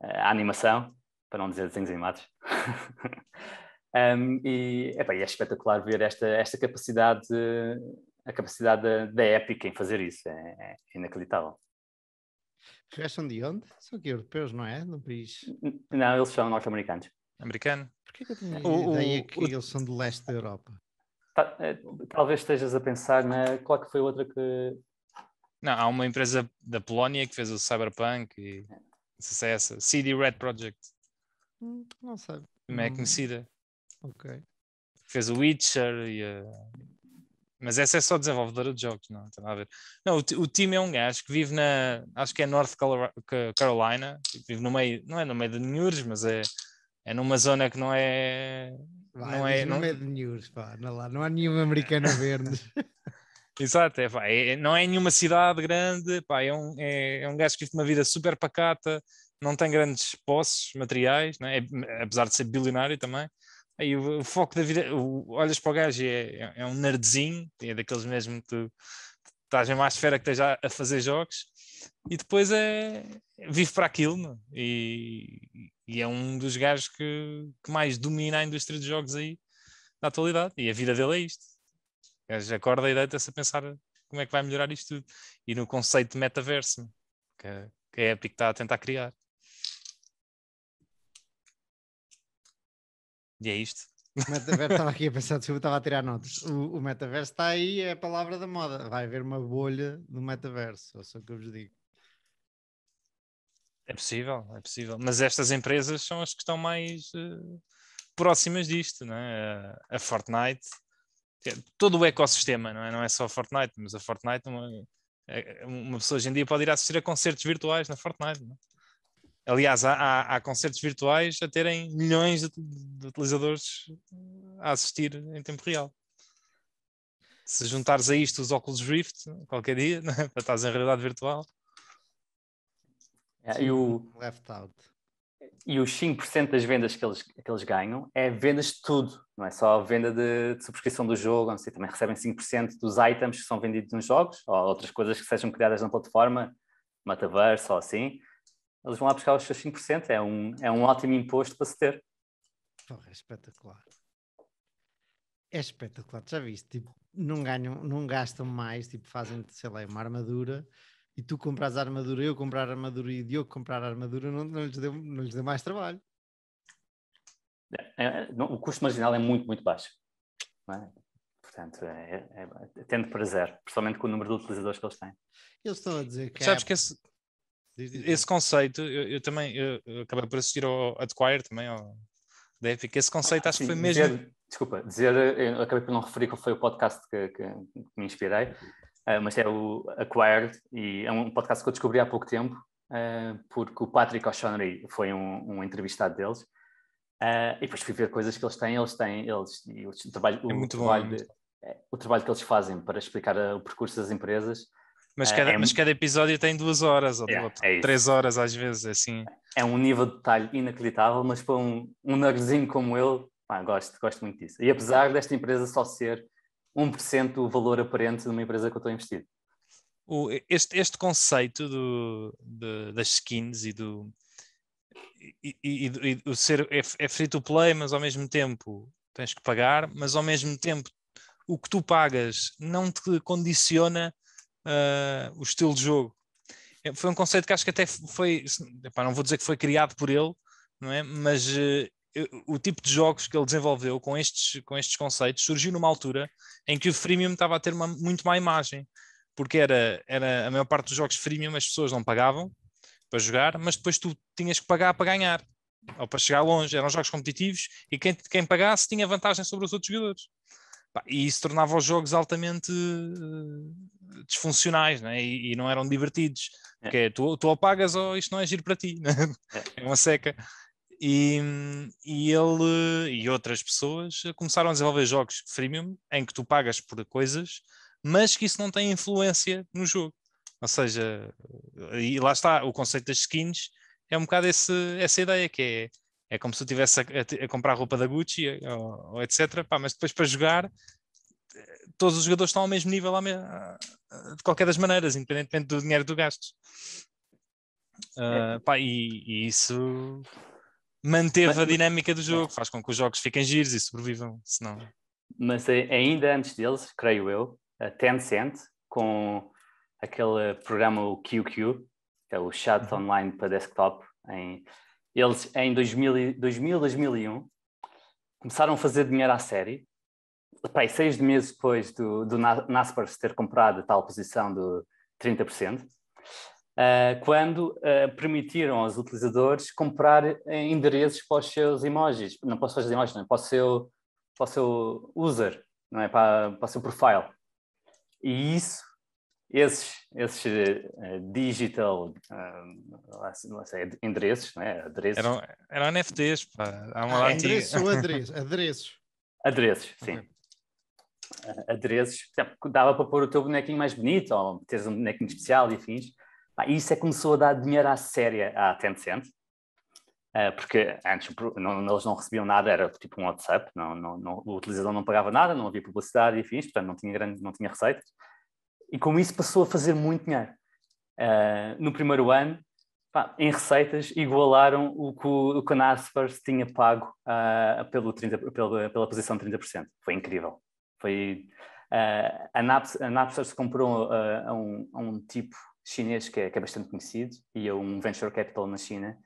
a animação, para não dizer desenhos animados. um, e, epa, é espetacular ver esta, esta capacidade a capacidade da, da Epic em fazer isso. É, é inacreditável. Os são de onde? São aqui europeus, não é? No país. Não, eles são norte-americanos. Americano. Porquê que eu tenho o, ideia o, que o... eles são do leste da Europa? Tá, é, talvez estejas a pensar na. Qual é que foi outra que. Não, há uma empresa da Polónia que fez o Cyberpunk e é. sucesso. CD Red Project. Hum, não sei. Também é hum. conhecida. Ok. Fez o Witcher e a mas essa é só desenvolvedora de jogos, não, tem nada a ver. Não, o, o time é um gajo que vive na. Acho que é North Carolina, vive no meio. Não é no meio de New York, mas é, é numa zona que não é. Vai, não é, no não... meio de News, pá, não, lá, não há nenhuma americana verde. Exato, é, pá, é, é, não é nenhuma cidade grande, pá, é, um, é, é um gajo que vive uma vida super pacata, não tem grandes posses materiais, né? É, apesar de ser bilionário também. Aí o, o foco da vida, o, olhas para o gajo e é, é, é um nerdzinho, é daqueles mesmo que estás em mais esfera que esteja a fazer jogos, e depois é, vive para aquilo, E, e é um dos gajos que, que mais domina a indústria de jogos aí na atualidade, e a vida dele é isto. O gajo acorda e deita-se a pensar como é que vai melhorar isto tudo, e no conceito de metaverso que, é, que a é Epic está a tentar criar. E é isto. O metaverso estava aqui a pensar, eu estava a tirar notas. O, o, metaverso está aí, é a palavra da moda. Vai haver uma bolha no metaverso, ou é só que eu vos digo. É possível, é possível. Mas estas empresas são as que estão mais uh, próximas disto, não é? A, a Fortnite, é todo o ecossistema, não é? Não é só a Fortnite, mas a Fortnite, é uma, uma pessoa hoje em dia pode ir assistir a concertos virtuais na Fortnite, não é? Aliás, há, há, há, concertos virtuais a terem milhões de, de, utilizadores a assistir em tempo real. Se juntares a isto os óculos Rift, qualquer dia, né? para estás em realidade virtual. É, e, o, Left out. e os 5% das vendas que eles, que eles ganham é vendas de tudo, não é só a venda de, de subscrição do jogo, não sei, também recebem 5% dos items que são vendidos nos jogos ou outras coisas que sejam criadas na plataforma, metaverso ou assim eles vão lá buscar os seus 5%, é um, é um ótimo imposto para se ter. Porra, é espetacular. É espetacular, já viste? Tipo, não, ganham, não gastam mais, tipo, fazem, sei lá, uma armadura e tu compras a armadura, eu comprar a armadura e o Diogo comprar a armadura, não, não, lhes deu, não lhes deu mais trabalho. É, é não, o custo marginal é muito, muito baixo. É? Portanto, é, é, é tende para zero, principalmente com o número de utilizadores que eles têm. Eles estão a dizer que. Sabes que esse esse conceito, eu, eu também eu, eu acabei por assistir ao Adquire também, ao, da Epic. Esse conceito ah, acho Sim, que foi mesmo. Dizer, desculpa, dizer, acabei por não referir qual foi o podcast que, que, que me inspirei, uh, mas é o Acquired, e é um podcast que eu descobri há pouco tempo, uh, porque o Patrick O'Shaughnessy foi um, um entrevistado deles. Uh, e depois fui ver coisas que eles têm, eles têm, eles, o trabalho, é o, é trabalho bom, de, é, o trabalho que eles fazem para explicar o percurso das empresas mas é, cada, é, mas cada episódio tem duas horas ou yeah, é três horas às vezes, é assim. É um nível de detalhe inacreditável, mas para um, um nerdzinho como eu, pá, gosto, gosto muito disso. E apesar desta empresa só ser 1% o valor aparente de uma empresa que eu estou investido. O, este, este conceito do, de, das skins e do, e, e, e, e, o ser é, é, free to play, mas ao mesmo tempo tens que pagar, mas ao mesmo tempo o que tu pagas não te condiciona uh, o estilo de jogo. É, foi um conceito que acho que até foi, epá, não vou dizer que foi criado por ele, não é? mas uh, o tipo de jogos que ele desenvolveu com estes, com estes conceitos surgiu numa altura em que o freemium estava a ter uma muito má imagem, porque era, era a maior parte dos jogos freemium as pessoas não pagavam para jogar, mas depois tu tinhas que pagar para ganhar ou para chegar longe. Eram jogos competitivos e quem, quem pagasse tinha vantagem sobre os outros jogadores e isso tornava os jogos altamente eh, disfuncionais né? e, e, não eram divertidos. É. Porque é, tu, tu apagas ou isto não é giro para ti, né? é? é? uma seca. E, e ele e outras pessoas começaram a desenvolver jogos freemium em que tu pagas por coisas, mas que isso não tem influência no jogo. Ou seja, e lá está, o conceito das skins é um bocado esse, essa ideia que é é como se eu estivesse a, a, comprar roupa da Gucci eh, ou, ou etc. Pá, mas depois para jogar, eh, todos os jogadores estão ao mesmo nível ao me... de qualquer das maneiras, independentemente do dinheiro do gasto. Uh, pá, e, e, isso manteve mas, a dinâmica do é. jogo, faz com que os jogos fiquem giros e sobrevivam, senão... Mas ainda antes deles, creio eu, a Tencent, com aquele programa o QQ, que é o chat uhum. online para desktop, em, eles em 2000, 2000 2001, começaram a fazer dinheiro à série. Para seis meses depois do, do Naspers ter comprado a tal posição do 30%, uh, eh, quando uh, permitiram aos utilizadores comprar eh, endereços para os seus emojis, não para os seus emojis, não, é? para, o seu, para o seu user, não é? para, para o seu profile. E isso esses, esses uh, digital uh, endereços, não é? Adereços. Eram, eram NFTs, pá. Há uma ah, endereços ou adereços? Adereços. Adereços, sim. Okay. Ah, adereços. Exemplo, dava para pôr o teu bonequinho mais bonito ou teres um bonequinho especial e fins. Pá, isso é que começou a dar dinheiro à séria à Tencent. Uh, porque antes não, eles não recebiam nada, era tipo um WhatsApp, não, não, não, o utilizador não pagava nada, não havia publicidade e fins, portanto não tinha, grande, não tinha receitas. E com isso passou a fazer muito dinheiro. Uh, no primeiro ano, pá, em receitas, igualaram o que o, o Naspers tinha pago uh, pelo 30, pela, pela posição de 30%. Foi incrível. Foi, uh, a, Naps, a Napsters comprou uh, a, um, a, um, tipo chinês que é, que é, bastante conhecido e é um venture capital na China.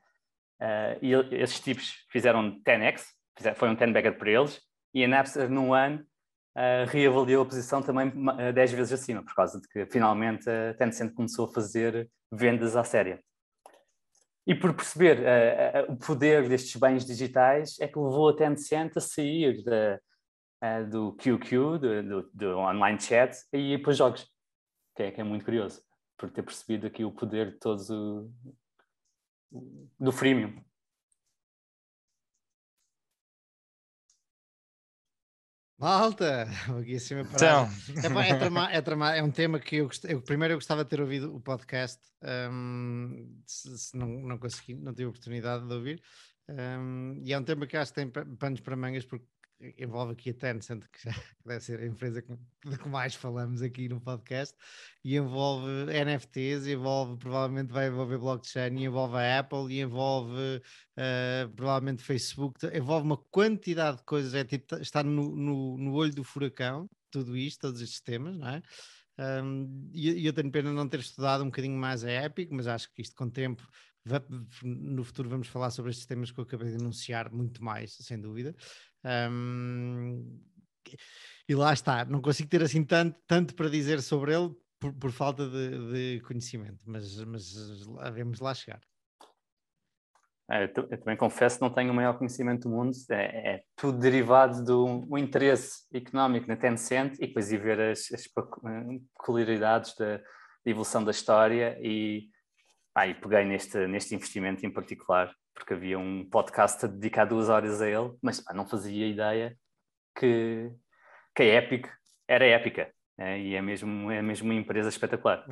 e esses tipos fizeram 10x, fizeram, foi um 10-bagger para eles. E a Napster, num ano, uh, reavaliou a posição também 10 eh, vezes acima, por causa de que finalmente a eh, Tencent começou a fazer vendas à séria. E por perceber uh, uh, o poder destes bens digitais é que levou a Tencent a sair da, uh, do QQ, do, do, do, online chat, e ir para os jogos, que é, que é, muito curioso, por ter percebido aqui o poder de todos o, do freemium. Malta! Assim então. é, pá, é, tramar, é, é, um tema que eu, gost... eu, primeiro eu gostava de ter ouvido o podcast, um, se, se não, não consegui, não tive oportunidade de ouvir. Um, e é um tema que acho que tem panos para mangas, porque envolve aqui a Tencent, que já deve ser a empresa de que mais falamos aqui no podcast, e envolve NFTs, envolve, provavelmente vai envolver blockchain, e envolve a Apple, e envolve uh, provavelmente Facebook, envolve uma quantidade de coisas, é tipo, tá, está no, no, no olho do furacão, tudo isto, todos estes temas, não é? Um, e, eu tenho pena não ter estudado um bocadinho mais a Epic, mas acho que isto com o tempo no futuro vamos falar sobre estes temas que eu acabei de anunciar muito mais, sem dúvida. Um, e lá está, não consigo ter assim tanto, tanto para dizer sobre ele por, por falta de, de, conhecimento, mas, mas havemos lá chegar. É, eu, eu, também confesso que não tenho o maior conhecimento do mundo, é, é tudo derivado do um interesse económico na Tencent e depois ir ver as, as peculiaridades eh, da, da evolução da história e ah, e peguei neste, neste investimento em particular, porque havia um podcast a dedicar duas horas a ele, mas pá, não fazia ideia que, que a é Epic era épica. É, e é mesmo, é mesmo uma empresa espetacular.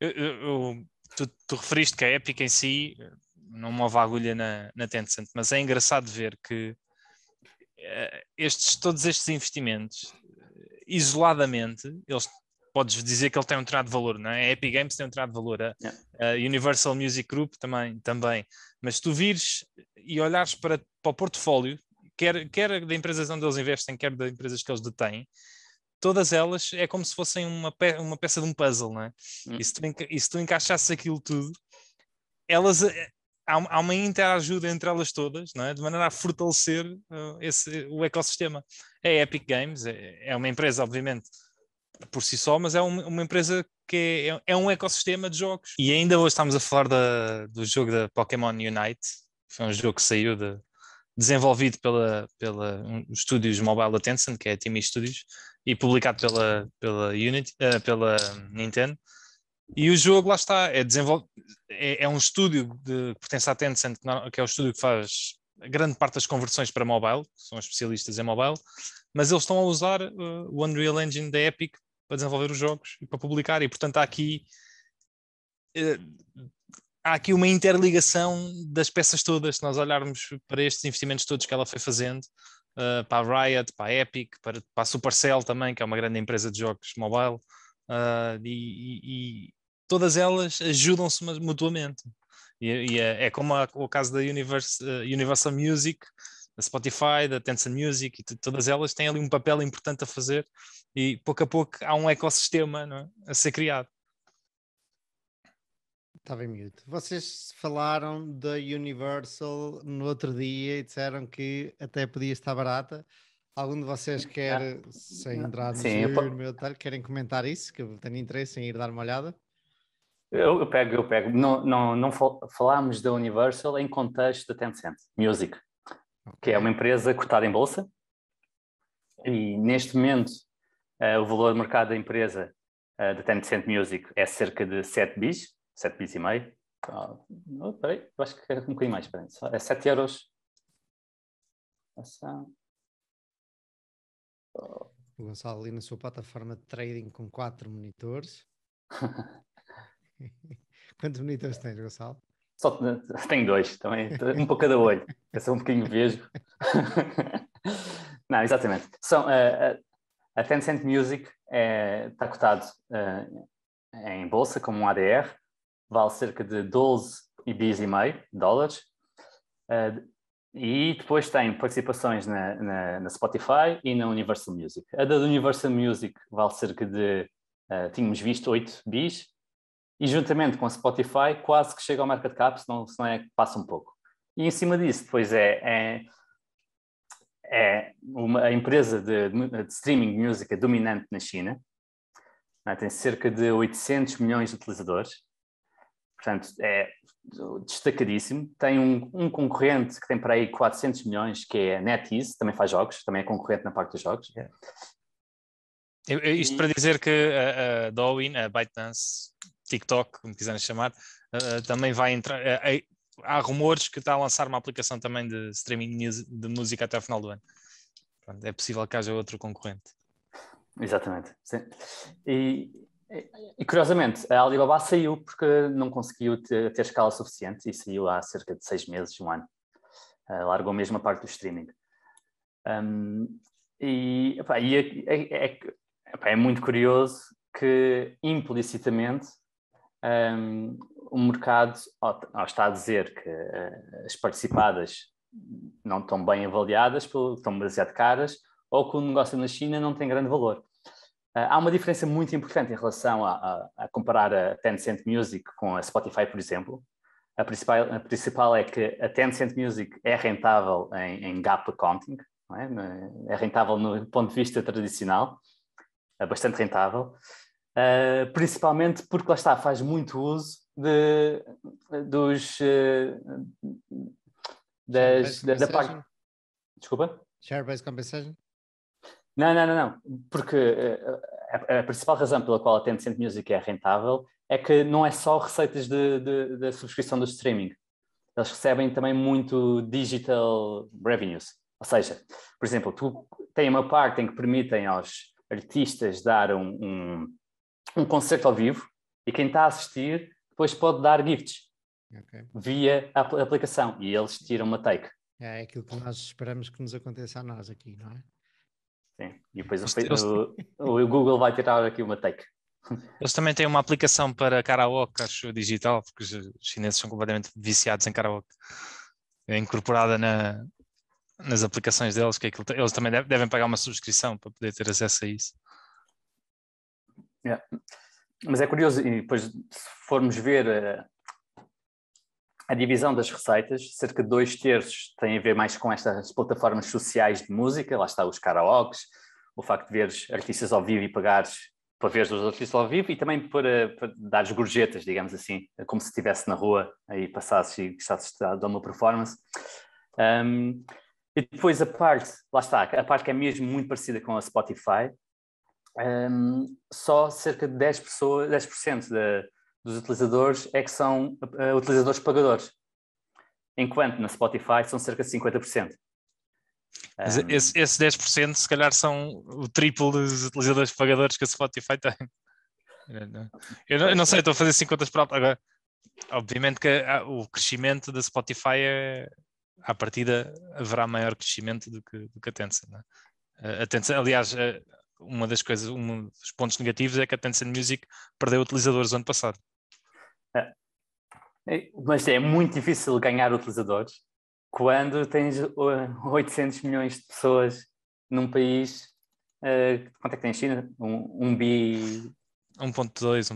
Eu, eu, tu, tu, referiste que a Epic em si não move a agulha na, na Tencent, mas é engraçado ver que eh, estes, todos estes investimentos, isoladamente, eles podes dizer que ele tem um trato de valor, não é? A Epic Games tem um trato de valor, é? a, eh, Universal Music Group também, também. Mas se tu vires e olhares para, para o portfólio, quer, quer de empresas onde eles investem, quer de empresas que eles detêm, todas elas é como se fossem uma, pe uma peça de um puzzle, não é? Hum. E, se tu, e se tu encaixasses aquilo tudo, elas, eh, há, uma interajuda entre elas todas, não é? de maneira a fortalecer uh, esse, o ecossistema. A é Epic Games é, é uma empresa, obviamente, por si só, mas é um, uma empresa que é, é, é, um ecossistema de jogos. E ainda hoje estamos a falar da, do jogo da Pokémon Unite, que foi um jogo que saiu de, desenvolvido pela, pela Studios Mobile Attention, que é a Timmy Studios, e publicado pela, pela, Unity, uh, pela Nintendo. E o jogo, lá está, é, desenvol... é, é um estúdio de, que pertence à Tencent, que é o estúdio que faz grande parte das conversões para mobile, são especialistas em mobile, mas eles estão a usar uh, o Unreal Engine da Epic para desenvolver os jogos e para publicar. E portanto há aqui eh, há aqui uma interligação das peças todas, se nós olharmos para estes investimentos todos que ela foi fazendo, uh, para a Riot, para a Epic, para, para a Supercell também, que é uma grande empresa de jogos mobile, uh, e, e, e, todas elas ajudam-se mutuamente. E, e é, é, como a, o caso da Universe, uh, Universal Music, da Spotify, da Tencent Music e todas elas têm ali um papel importante a fazer e pouco a pouco há um ecossistema é? a ser criado. Estava tá em mute. Vocês falaram da Universal no outro dia e disseram que até podia estar barata. Algum de vocês quer, ah, sem entrar no Sim, eu... meu detalhe, querem comentar isso? Que eu tenho interesse em ir dar uma olhada. Eu, eu pego, eu pego. Não, não, não falámos da Universal em contexto da Tencent Music que é uma empresa cotada em bolsa. E neste momento, uh, o valor de mercado da empresa uh, da Tencent Music é cerca de 7 bis, 7 bis e meio. Oh, oh, peraí, eu acho que é um bocadinho mais, peraí, só, é 7 euros. Ação. Oh. O Gonçalo ali na sua plataforma de trading com 4 monitores. Quantos monitores tens, Gonçalo? Só né, tenho dois também, um para cada olho. Essa é um pouquinho vejo. Não, exatamente. São, uh, a Tencent Music eh, está é, cotado uh, em bolsa como um ADR, vale cerca de 12 IBs e meio dólares. Uh, e depois tem participações na, na, na, Spotify e na Universal Music. A da Universal Music vale cerca de, uh, tínhamos visto 8 bis, e juntamente com a Spotify quase que chega ao market cap, se não, se não é que passa um pouco. E em cima disso, depois é, é, é uma, a empresa de, de streaming de música dominante na China, né? tem cerca de 800 milhões de utilizadores, portanto é destacadíssimo. Tem um, um concorrente que tem para aí 400 milhões, que é a NetEase, também faz jogos, também é concorrente na parte dos jogos. Yeah. É. isto para dizer que a, a Dowin, a ByteDance, TikTok, como quiserem chamar, uh, também vai entrar. Uh, há rumores que está a lançar uma aplicação também de streaming de música até o final do ano. Pronto, é possível que haja outro concorrente. Exatamente. E, e, curiosamente, a Alibaba saiu porque não conseguiu ter, ter, escala suficiente e saiu há cerca de seis meses, um ano. Uh, largou mesmo a parte do streaming. Um, e, e é, é, é, é muito curioso que implicitamente um, o mercado, ou, ou está a dizer que uh, as participadas não estão bem avaliadas, estão demasiado caras, ou que o negócio na China não tem grande valor. Uh, há uma diferença muito importante em relação a, a, a, comparar a Tencent Music com a Spotify, por exemplo. A principal, a principal é que a Tencent Music é rentável em, em gap accounting, é? é rentável no ponto de vista tradicional, é bastante rentável. Uh, principalmente porque lá está, faz muito uso de, dos uh, das, da, da parte. Desculpa? Share-based compensation? Não, não, não, não. Porque uh, a, a, principal razão pela qual a Tencent Music é rentável é que não é só receitas da subscrição do streaming. Eles recebem também muito digital revenues. Ou seja, por exemplo, tu tem uma parte em que permitem aos artistas dar um, um um concerto ao vivo e quem está a assistir depois pode dar gifts okay. via a aplicação e eles tiram uma take. É, é aquilo que nós esperamos que nos aconteça a nós aqui, não é? Sim, e depois o, o, o Google vai tirar aqui uma take. Eles também têm uma aplicação para karaoke, acho, digital, porque os chineses são completamente viciados em karaoke. É incorporada na, nas aplicações deles, que, é que eles também devem pagar uma subscrição para poder ter acesso a isso. É. Mas é curioso, e depois se formos ver a, eh, a, divisão das receitas, cerca de dois terços tem a ver mais com estas plataformas sociais de música, lá está os karaokes, o facto de veres artistas ao vivo e pagares para ver os artistas ao vivo e também para, para dares gorjetas, digamos assim, como se estivesse na rua e passasses e gostasses de uma performance. Um, e depois a parte, lá está, a parte que é mesmo muito parecida com a Spotify, um, só cerca de 10%, pessoas, 10 de, dos utilizadores é que são uh, utilizadores pagadores, enquanto na Spotify são cerca de 50%. Mas um, esse, esse 10% se calhar são o triplo dos utilizadores pagadores que a Spotify tem. Eu não, eu não sei, estou a fazer 50 para Obviamente que o crescimento da Spotify é, à partida haverá maior crescimento do que, do que a Tencent. É? A Tencent aliás, uma das coisas, um dos pontos negativos é que a Tencent Music perdeu utilizadores ano passado. É. é. Mas é muito difícil ganhar utilizadores quando tens 800 milhões de pessoas num país. Uh, quanto é que tem em China? Um, um bi. 1,2,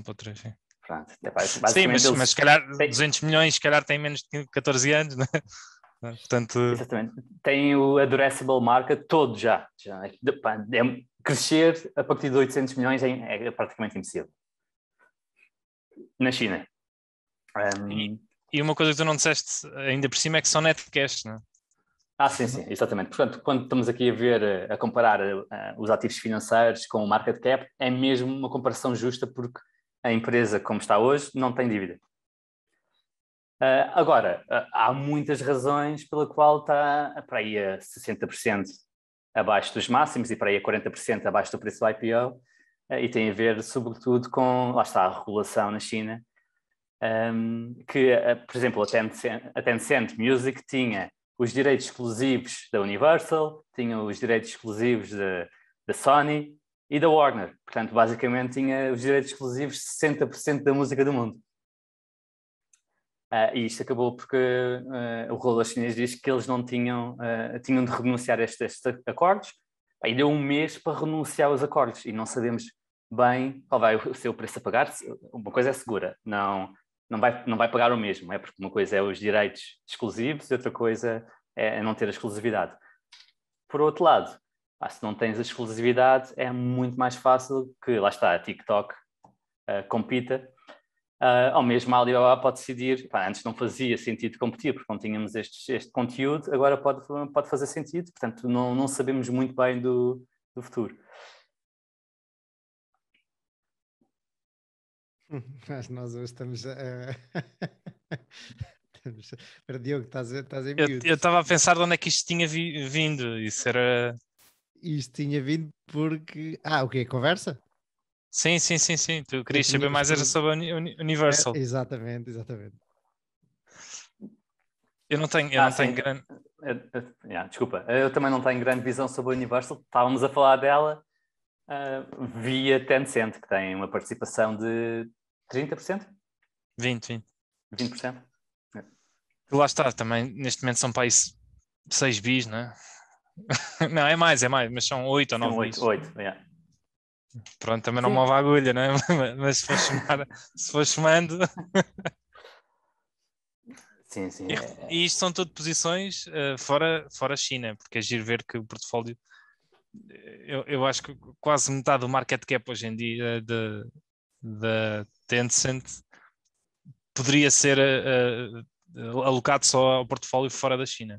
1,3, sim. Pronto, é sim, mas, eles... mas se calhar 200 milhões, se calhar tem menos de 14 anos, né? Portanto... Exatamente. Tem o addressable market todo já. já é, crescer a partir de 800 milhões é, é praticamente impossível. Na China. Um... E uma coisa que tu não disseste ainda por cima é que são netcash, não é? Ah, sim, sim, exatamente. Portanto, quando estamos aqui a ver, a comparar uh, os ativos financeiros com o market cap, é mesmo uma comparação justa porque a empresa, como está hoje, não tem dívida. Uh, agora, uh, há muitas razões pela qual está para aí a 60% abaixo dos máximos e para aí a 40% abaixo do preço do IPO, eh, e tem a ver sobretudo com, lá está, a regulação na China, ehm, que, eh, por exemplo, a Tencent, a Tencent Music tinha os direitos exclusivos da Universal, tinha os direitos exclusivos da Sony e da Warner. Portanto, basicamente tinha os direitos exclusivos de 60% da música do mundo. Uh, e isto acabou porque uh, o rolo chinês disse que eles não tinham, uh, tinham de renunciar a estes, estes acordos, e deu um mês para renunciar aos acordos, e não sabemos bem qual vai ser o preço a pagar. Uma coisa é segura, não, não, vai, não vai pagar o mesmo, é porque uma coisa é os direitos exclusivos e outra coisa é, é não ter a exclusividade. Por outro lado, ah, se não tens a exclusividade, é muito mais fácil que, lá está, a TikTok compita Uh, mesmo, a Alibaba pode decidir, pá, antes não fazia sentido competir porque não tínhamos este, este conteúdo, agora pode, pode fazer sentido, portanto não, não sabemos muito bem do, do futuro. Mas nós hoje estamos a... Para Diogo, estás, estás em miúdos. Eu estava a pensar de onde é que isto tinha vi, vindo, isso era... Isto tinha vindo porque... Ah, o quê? Conversa? Sim, sim, sim, sim. Tu querias saber mais era sobre a Universal. É, exatamente, exatamente. Eu não tenho, eu ah, não tenho grande. É, é, yeah, desculpa, eu também não tenho grande visão sobre a Universal. Estávamos a falar dela uh, ah, via Tencent, que tem uma participação de 30%? 20%, 20%. 20%. Lá está, também neste momento são para isso 6 bis, não é? não, é mais, é mais, mas são 8 ou 9 8, bis. 8, yeah. Pronto, também não Sim. move a agulha, né? mas se for chamar, se for chamando. Sim, sim. E, é, é. e isto são tudo posições uh, fora, fora China, porque é giro ver que o portfólio, eh, eu, eu acho que quase metade do market cap hoje em dia da Tencent poderia ser uh, alocado só ao portfólio fora da China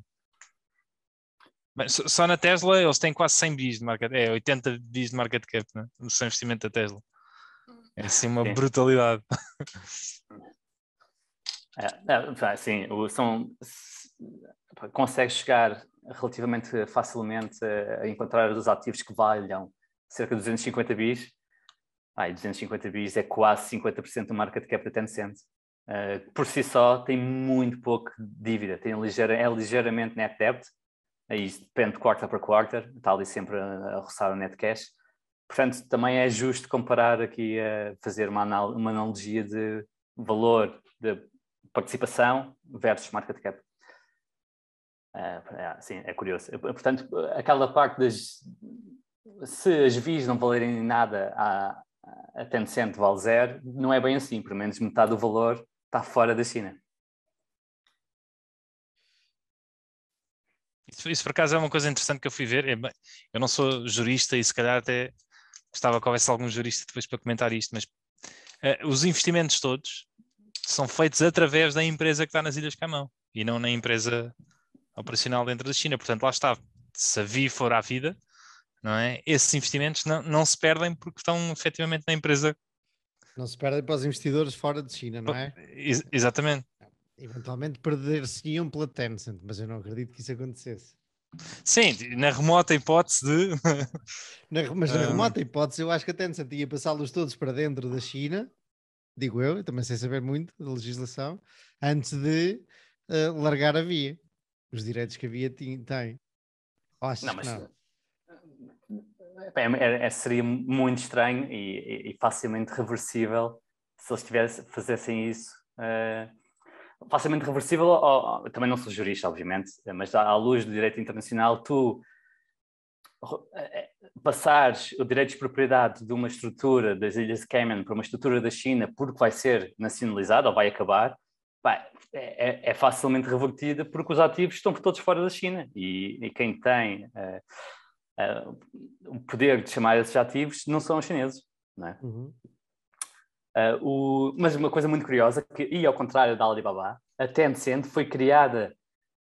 só na Tesla eles têm quase 100 bis de market, é 80 bis de market cap, né? no seu investimento da Tesla. É assim uma sim. brutalidade. É, é sim, são, consegue chegar relativamente facilmente a encontrar os ativos que valham cerca de 250 bis. Ai, 250 bis é quase 50% do market cap da Tencent. Uh, por si só tem muito pouco dívida, tem ligeira, é ligeiramente net debt, aí depende de quarter para quarter, está ali sempre a, a roçar o net cash. Portanto, também é justo comparar aqui, a fazer uma, anal uma analogia de valor de participação versus market cap. Uh, sim, é curioso. Eh, portanto, aquela parte das. Se as VIs não valerem nada a, a Tencent vale zero, não é bem assim, pelo menos metade do valor está fora da China. Isso, por acaso é uma coisa interessante que eu fui ver. É eu não sou jurista e se calhar até gostava que houvesse algum jurista depois para comentar isto, mas uh, os investimentos todos são feitos através da empresa que está nas Ilhas Camão e não na empresa operacional dentro da China. Portanto, lá está. Se a VI for à vida, não é? esses investimentos não, não se perdem porque estão efetivamente na empresa. Não se perdem para os investidores fora de China, não é? Ex exatamente. Eventualmente perder-se-iam pela Tencent, mas eu não acredito que isso acontecesse. Sim, na remota hipótese de. na, mas na remota hipótese, eu acho que a Tencent ia passá-los todos para dentro da China, digo eu, também sem saber muito da legislação, antes de uh, largar a via. Os direitos que a via tem. Acho não, mas... que não. Ah, é, é, é, seria muito estranho e, e, facilmente reversível se eles tivessem, fizessem isso. Uh facilmente reversível, ou, ou, também não sou jurista, obviamente, mas à luz do direito internacional, tu eh, eh, passares o direito de propriedade de uma estrutura das Ilhas Cayman para uma estrutura da China porque vai ser nacionalizada ou vai acabar, é, é, é, facilmente revertida porque os ativos estão todos fora da China e, e quem tem eh, o poder de chamar esses ativos não são os chineses. Não é? Uhum. Uh, o, mas uma coisa muito curiosa, é que, e ao contrário da Alibaba, a Tencent foi criada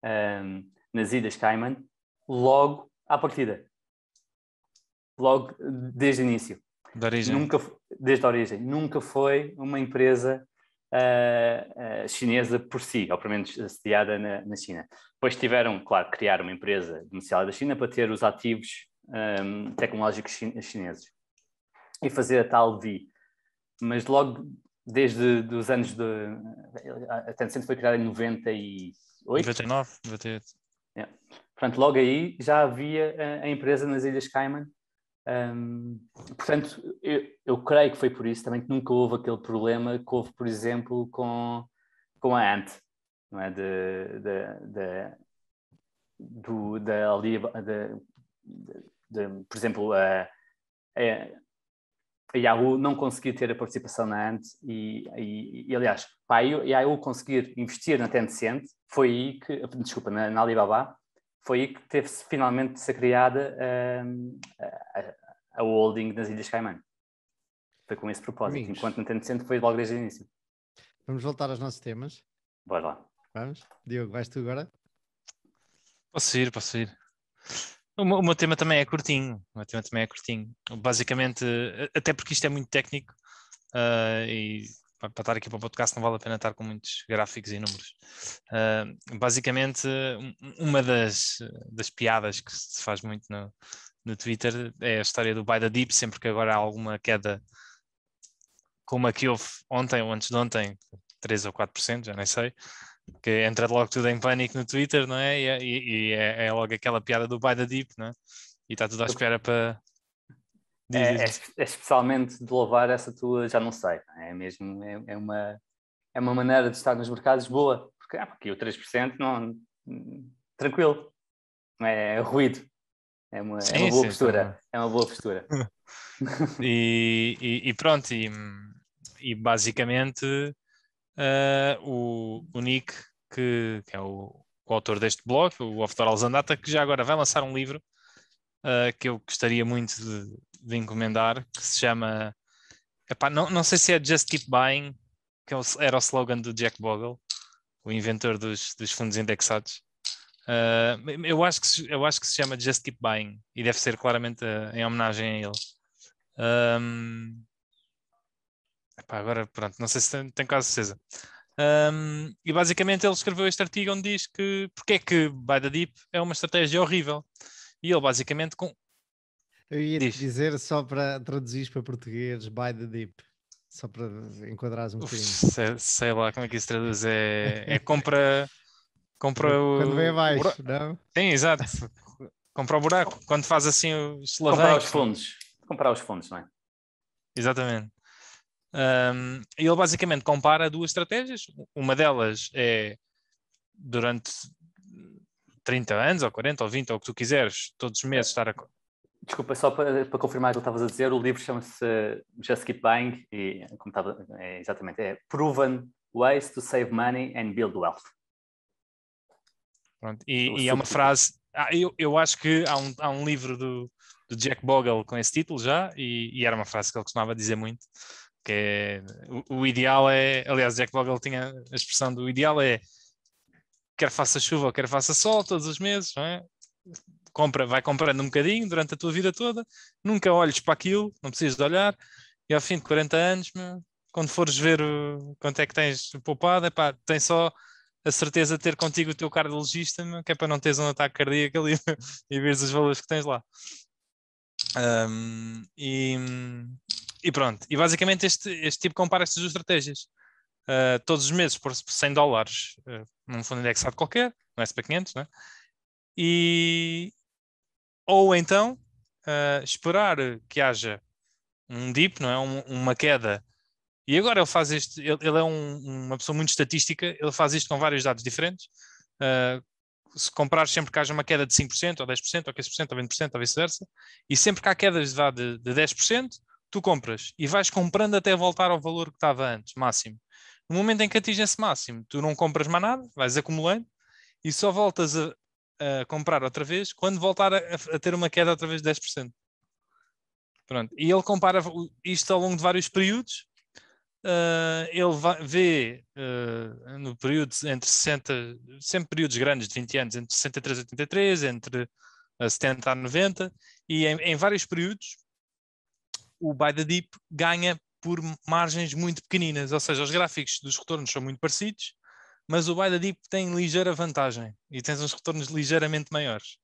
um, ah, nas Ilhas Cayman logo à partida. Logo desde o início. De origem. Nunca, desde a origem. Nunca foi uma empresa uh, uh, chinesa por si, ou pelo menos sediada na, na, China. Depois tiveram, claro, criar uma empresa domiciliada da China para ter os ativos um, tecnológicos chineses e fazer a tal VI mas logo desde os anos de. A Tencent foi criada em 98. 99, 98. Yeah. Portanto, logo aí já havia a, a empresa nas Ilhas Cayman. Um, portanto, eu, eu, creio que foi por isso também que nunca houve aquele problema que houve, por exemplo, com, com a Ant, não é? De, de, de, do, da da por exemplo, a a Yahoo não conseguiu ter a participação na Ant e, e, e aliás, para a Yahoo conseguir investir na Tencent, foi aí que, desculpa, na, na Alibaba, foi aí que teve se finalmente de criada um, a, a, holding nas Ilhas Caimã. Foi com esse propósito, Amigos. enquanto na Tencent foi logo desde o início. Vamos voltar aos nossos temas? Bora lá. Vamos? Diogo, vais tu agora? Posso ir, posso ir. O meu, tema também é curtinho. O meu tema também é curtinho. Basicamente, até porque isto é muito técnico uh, e para, para estar aqui para o podcast não vale a pena estar com muitos gráficos e números. Uh, basicamente, uma das, das piadas que se faz muito no, no Twitter é a história do Buy the Deep, sempre que agora há alguma queda como a que houve ontem ou antes de ontem, 3 ou 4%, já nem sei, que entra logo tudo em pânico no Twitter, não é? E, é, e, e é, é, logo aquela piada do By the Deep, não é? E está tudo à espera para. É, é, é, especialmente de louvar essa tua, já não sei, é? é mesmo, é, é, uma, é uma maneira de estar nos mercados boa, porque, ah, porque o 3% não. tranquilo, não é, ruído. É uma, sim, uma boa sim, postura, então. é uma boa postura. e, e, pronto, e basicamente uh, o, o, Nick, que, que é o, o, autor deste blog, o Oftoral Alzandata que já agora vai lançar um livro uh, que eu gostaria muito de, de, encomendar, que se chama. Epá, não, não sei se é Just Keep Buying, que é era o slogan do Jack Bogle, o inventor dos, dos fundos indexados. Uh, eu, acho que, eu acho que se chama Just Keep Buying e deve ser claramente em homenagem a ele. Um, Epá, agora, pronto, não sei se tem, tenho quase certeza. Um, e basicamente ele escreveu este artigo onde diz que porque é que Buy the Deep é uma estratégia horrível. E ele basicamente com. Eu ia diz. dizer só para traduzir para português, Buy the Deep. Só para enquadrares um bocadinho. Sei, sei, lá como é que isso traduz. É, é compra. compra o. Quando vem abaixo, não? Sim, exato. Compra o buraco. Quando faz assim o Comprar os fundos. Comprar os fundos, não é? Exatamente. Um, ele basicamente compara duas estratégias. Uma delas é durante 30 anos, ou 40, ou 20, ou o que tu quiseres, todos os meses é. estar a. Desculpa, só para, para confirmar o que estavas a dizer, o livro chama-se Just Keep Buying e, como estava, é, exatamente, é Proven Ways to Save Money and Build Wealth. Pronto, e, é e é uma frase. Ah, eu, eu acho que há um, há um livro do, do Jack Bogle com esse título já, e, e era uma frase que ele costumava dizer muito, que é, o, o, ideal é, aliás, Jack ele tinha a expressão do ideal é quer faça chuva quer faça sol todos os meses, não é? Compra, vai comprando um bocadinho durante a tua vida toda, nunca olhes para aquilo, não precisas de olhar, e ao fim de 40 anos, quando fores ver o, quanto é que tens poupado, epá, tem só a certeza de ter contigo o teu cardiologista, que é para não teres um ataque cardíaco ali e veres os valores que tens lá. Um, e, e pronto, e basicamente este, este tipo compara estas duas estratégias. Uh, todos os meses por 100 dólares uh, num fundo indexado qualquer, no S&P 500, né? e ou então uh, esperar que haja um dip, não é? Um, uma queda. E agora ele faz isto, ele, ele é um, uma pessoa muito estatística, ele faz isto com vários dados diferentes. Uh, se comprar sempre que haja uma queda de 5%, ou 10%, ou 15%, ou 20%, ou vice-versa, e sempre que há quedas de, de 10%, tu compras e vais comprando até voltar ao valor que estava antes, máximo. No momento em que atinge esse máximo, tu não compras mais nada, vais acumulando e só voltas a, a comprar outra vez quando voltar a, a, ter uma queda outra vez de 10%. Pronto. E ele compara isto ao longo de vários períodos. Uh, ele vê uh, no período entre 60, sempre períodos grandes de 20 anos, entre 63 e 83, entre 70 a 90, e em, em vários períodos o By the Deep ganha por margens muito pequeninas, ou seja, os gráficos dos retornos são muito parecidos, mas o By the Deep tem ligeira vantagem e tens uns retornos ligeiramente maiores.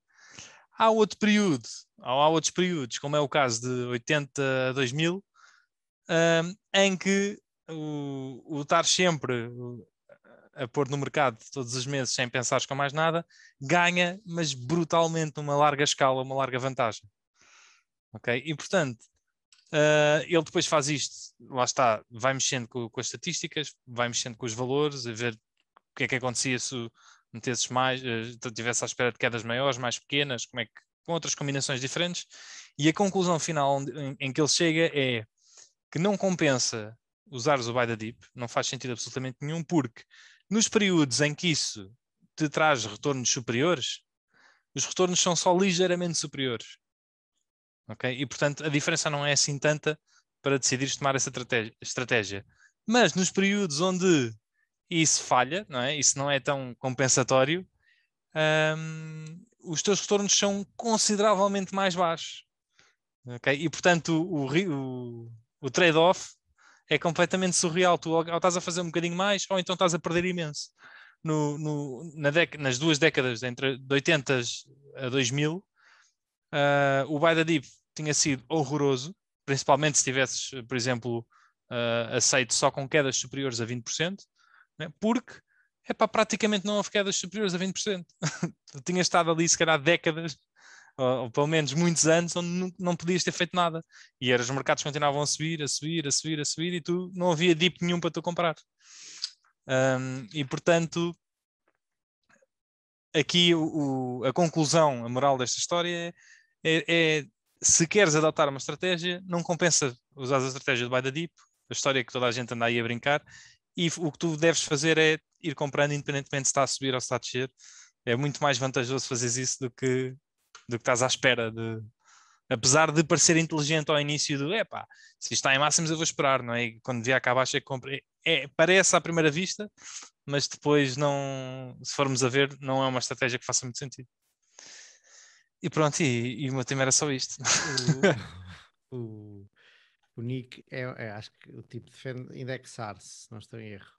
Há outro período, ou há outros períodos, como é o caso de 80 a 2000, um, em que o, o estar sempre a pôr no mercado todos os meses sem pensar com mais nada, ganha, mas brutalmente numa larga escala, uma larga vantagem. Ok? E portanto, Uh, ele depois faz isto, lá está, vai mexendo com, com, as estatísticas, vai mexendo com os valores, a ver o que é que acontecia se metesses mais, uh, tivesse à espera de quedas maiores, mais pequenas, como é que, com outras combinações diferentes. E a conclusão final onde, em, em, que ele chega é que não compensa usar o buy the dip, não faz sentido absolutamente nenhum, porque nos períodos em que isso te traz retornos superiores, os retornos são só ligeiramente superiores ok? E portanto a diferença não é assim tanta para decidir tomar essa estratégia. Mas nos períodos onde isso falha, não é? Isso não é tão compensatório, um, os teus retornos são consideravelmente mais baixos, ok? E portanto o, o, o trade-off é completamente surreal. Tu ou estás a fazer um bocadinho mais, ou então estás a perder imenso. No, no, na nas duas décadas, entre de 80 a 2000, uh, o buy the dip tinha sido horroroso, principalmente se tivesses, por exemplo, uh, aceito só com quedas superiores a 20%, né? porque é para praticamente não houve quedas superiores a 20%. tinha estado ali, se calhar, décadas, ou, ou, pelo menos muitos anos, onde não, não podias ter feito nada. E era, os mercados continuavam a subir, a subir, a subir, a subir, e tu não havia dip nenhum para tu comprar. Um, e portanto, aqui o, o, a conclusão, a moral desta história é, é, é, se queres adotar uma estratégia, não compensa usar a estratégia do Buy the Deep, a história que toda a gente anda aí a brincar, e o que tu deves fazer é ir comprando independentemente se está a subir ou se está a descer. É muito mais vantajoso fazer isso do que, do que estás à espera de, apesar de parecer inteligente ao início do epá, se está em máximos eu vou esperar, não é? E quando vier cá abaixo é que compra. É, é, parece à primeira vista, mas depois não, se formos a ver, não é uma estratégia que faça muito sentido. E pronto, e, e o meu tema era só isto. O, o, o Nick é, é, acho que o tipo defende indexar-se, é se não estou em erro.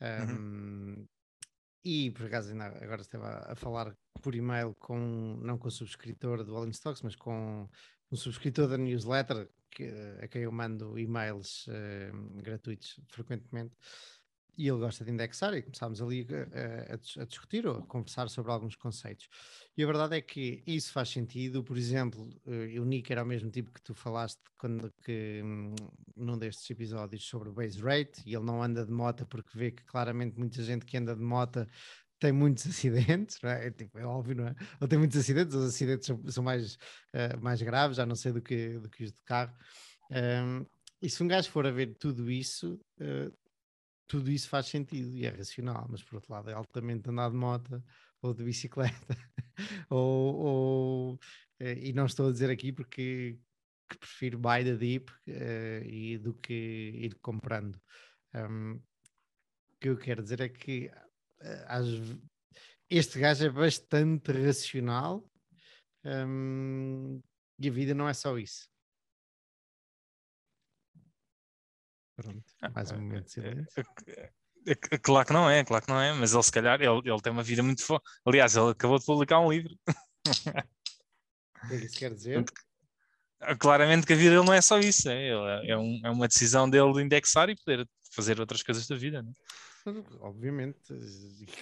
Uhum. Um, uhum. E por acaso ainda agora esteve a, falar por e-mail com, não com o subscritor do All Stocks, mas com um subscritor da newsletter que, a quem eu mando e-mails uh, gratuitos frequentemente e ele gosta de indexar, e começámos ali eh, a, a, a, discutir ou a conversar sobre alguns conceitos. E a verdade é que isso faz sentido, por exemplo, o eh, Nick era o mesmo tipo que tu falaste quando, que, hum, num destes episódios sobre o base rate, e ele não anda de moto porque vê que claramente muita gente que anda de moto tem muitos acidentes, não é? é? tipo, é óbvio, não é? Ou tem muitos acidentes, os acidentes são, são mais, uh, mais graves, já não sei do que, do que os de carro. Um, e se um gajo for a ver tudo isso, uh, tudo isso faz sentido e é racional, mas por outro lado é altamente andar de moto ou de bicicleta, ou, ou, eh, e não estou a dizer aqui porque prefiro buy the deep uh, eh, e do que ir comprando. Um, o que eu quero dizer é que eh, às, este gajo é bastante racional um, e a vida não é só isso. Pronto, ah, mais um é, momento de é, é, silêncio. Claro que não é, claro que não é, mas ele se calhar ele, ele tem uma vida muito foda. Aliás, ele acabou de publicar um livro. O que isso quer dizer? Ah, claramente que a vida dele não é só isso, é, é, um, é uma decisão dele de indexar e poder fazer outras coisas da vida. Né? Obviamente,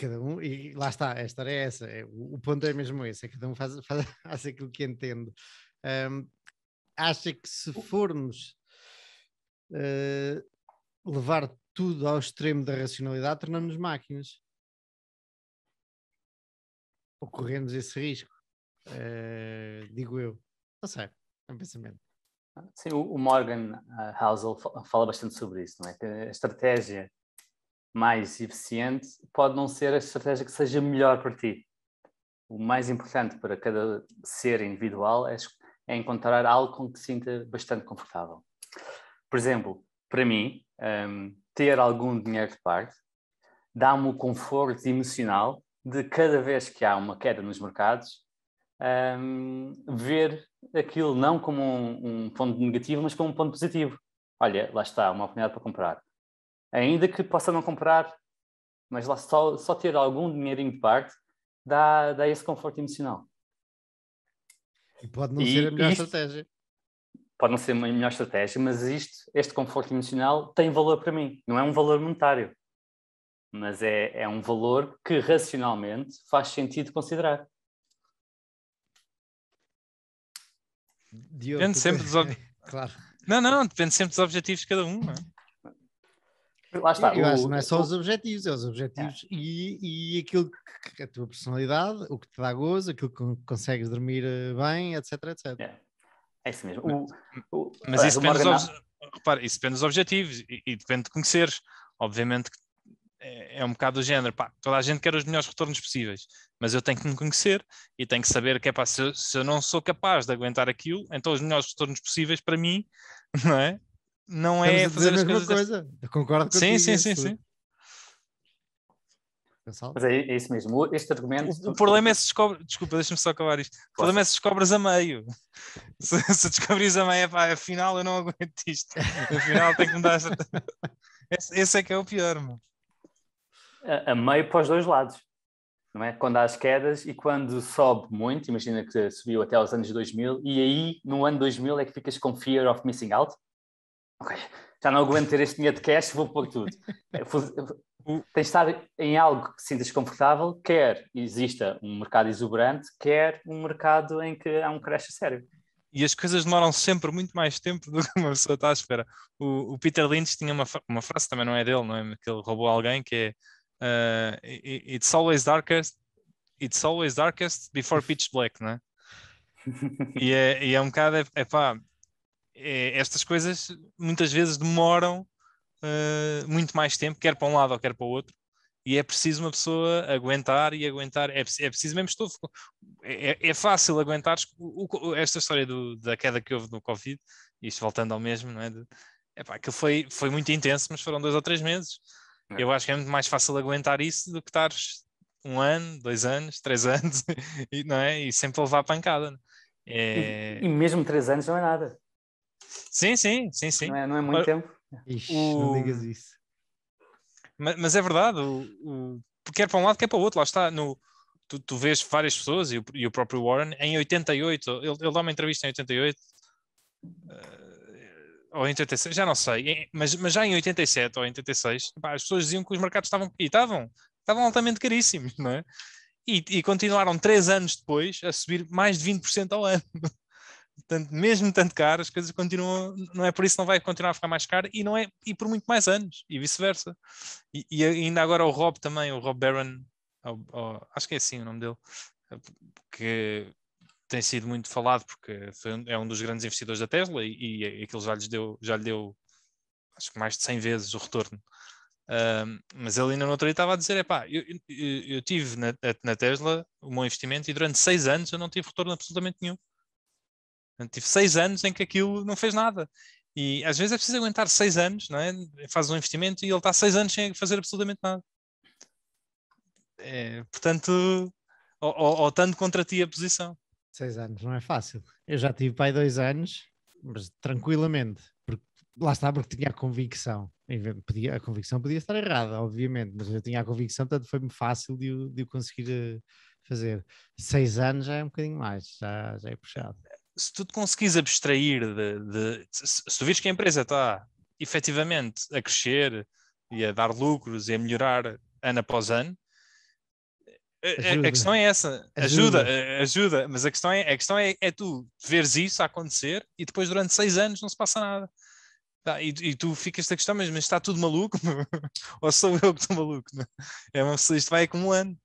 cada um, e lá está, a história é essa, é, o, ponto é mesmo esse, é cada um faz, faz, faz aquilo que entende. Um, acha que se formos eh, levar tudo ao extremo da racionalidade, tornamos-nos máquinas. Ocorremos esse risco, uh, digo eu. Não sei, é um pensamento. Sim, o Morgan eh, Housel fala bastante sobre isso, não é? Que a estratégia mais eficiente pode não ser a estratégia que seja melhor para ti. O mais importante para cada ser individual é, é encontrar algo com que se sinta bastante confortável. Por exemplo, para mim, um, ter algum dinheiro de parte dá-me o conforto emocional de cada vez que há uma queda nos mercados, um, ver aquilo não como um, um, ponto negativo, mas como um ponto positivo. Olha, lá está, uma oportunidade para comprar. Ainda que possa não comprar, mas lá só, só ter algum dinheirinho de parte dá, dá esse conforto emocional. E pode não e, ser a melhor isto, estratégia pode não ser a melhor estratégia, mas isto, este conforto emocional tem valor para mim. Não é um valor monetário, mas é, é um valor que racionalmente faz sentido considerar. Diogo, depende sempre dos ob... claro. Não, não, depende sempre dos objetivos de cada um. Não é? Lá está. Eu acho, não é só os objetivos, é os objetivos é. E, e aquilo que a tua personalidade, o que te dá gozo, aquilo que consegues dormir eh, bem, etc, etc. É. É isso mesmo. O, o, mas isso depende, dos, repara, isso depende dos objetivos e, e, depende de conheceres. Obviamente é, é um bocado do género, pá, toda a gente quer os melhores retornos possíveis, mas eu tenho que me conhecer e tenho que saber que é pá, se, eu, se eu não sou capaz de aguentar aquilo, então os melhores retornos possíveis para mim, não é? Não é fazer a mesma as coisas. Coisa. Eu concordo com Sim, sim, sim, sim. Mas é, é, isso mesmo, este argumento. O, problema é se descobre. Desculpa, deixa-me só acabar isto. O problema é se descobres a meio. Se, se descobres a meio, pá, afinal eu não aguento isto. Afinal tem que mudar. esse, esse é que é o pior, mano. A, a meio para os dois lados. Não é? Quando há as quedas e quando sobe muito, imagina que subiu até aos anos 2000, e aí no ano 2000 é que ficas com fear of missing out. Ok, já não aguento ter este dinheiro de cash, vou pôr tudo. tem Tens de estar em algo que sintas confortável, quer exista um mercado exuberante, quer um mercado em que há um crash sério. E as coisas demoram sempre muito mais tempo do que uma pessoa está à espera. O, o Peter Lynch tinha uma, uma frase, também não é dele, não é? Que ele roubou alguém, que é uh, It's always darkest, it's always darkest before pitch black, não é? e, é, e é um bocado, é, é pá, é, estas coisas muitas vezes demoram uh, muito mais tempo, quer para um lado ou quer para o outro, e é preciso uma pessoa aguentar e aguentar, é, é preciso mesmo estou é, é, é fácil aguentar o, o, esta história do, da queda que houve no Covid, isto voltando ao mesmo, não é? De, epá, aquilo foi, foi muito intenso, mas foram dois ou três meses. É. Eu acho que é muito mais fácil aguentar isso do que estar um ano, dois anos, três anos, e, não é? E sempre levar a pancada. É... E, é e, mesmo três anos não é nada. Sim, sim, sim, sim. Não é, não é muito Ora, tempo. Ixi, o... não digas isso. Mas, mas é verdade, o, o, quer é para um lado, quer é para o outro, lá está. No, tu, tu vês várias pessoas e o, e o próprio Warren em 88, ele, ele dá uma entrevista em 88. Uh, eh, ou em 86, já não sei, mas, mas já em 87 ou em 86, pá, as pessoas diziam que os mercados estavam, e estavam, estavam altamente caríssimos, não é? E, e, continuaram três anos depois a subir mais de 20% ao ano. Portanto, mesmo tanto caro, as coisas continuam, não é por isso não vai continuar a ficar mais caro e não é e por muito mais anos e vice-versa. E, e, ainda agora o Rob também, o Rob Barron, é é acho que é assim o nome dele, que tem sido muito falado porque foi, é um dos grandes investidores da Tesla e, e é aquilo já lhes deu, já lhe deu acho que mais de 100 vezes o retorno. Um, mas ele ainda no outro dia estava a dizer: é pá, eu, eu, eu, tive na, na Tesla o meu investimento e durante seis anos eu não tive retorno absolutamente nenhum. Portanto, tive seis anos em que aquilo não fez nada. E às vezes é preciso aguentar seis anos, não é? Faz um investimento e ele está seis anos sem fazer absolutamente nada. É, portanto, ou, ou, ou tanto contra ti a posição. Seis anos não é fácil. Eu já tive pai dois anos, mas tranquilamente, porque, lá está porque tinha a convicção. Podia, a convicção podia estar errada, obviamente, mas eu tinha a convicção, portanto foi-me fácil de, o conseguir eh, fazer. Seis anos já é um bocadinho mais, já, já é puxado se tu te conseguires abstrair de, de se, se tu vires que a empresa está efetivamente a crescer e a dar lucros e a melhorar ano após ano, a, questão é essa, ajuda, ajuda, ajuda, mas a questão, é, a questão é, é tu veres isso a acontecer e depois durante seis anos não se passa nada. Tá, e, e, tu ficas a questão, mas, mas está tudo maluco? Ou sou eu que estou maluco? Não? É, é uma, isto vai acumulando.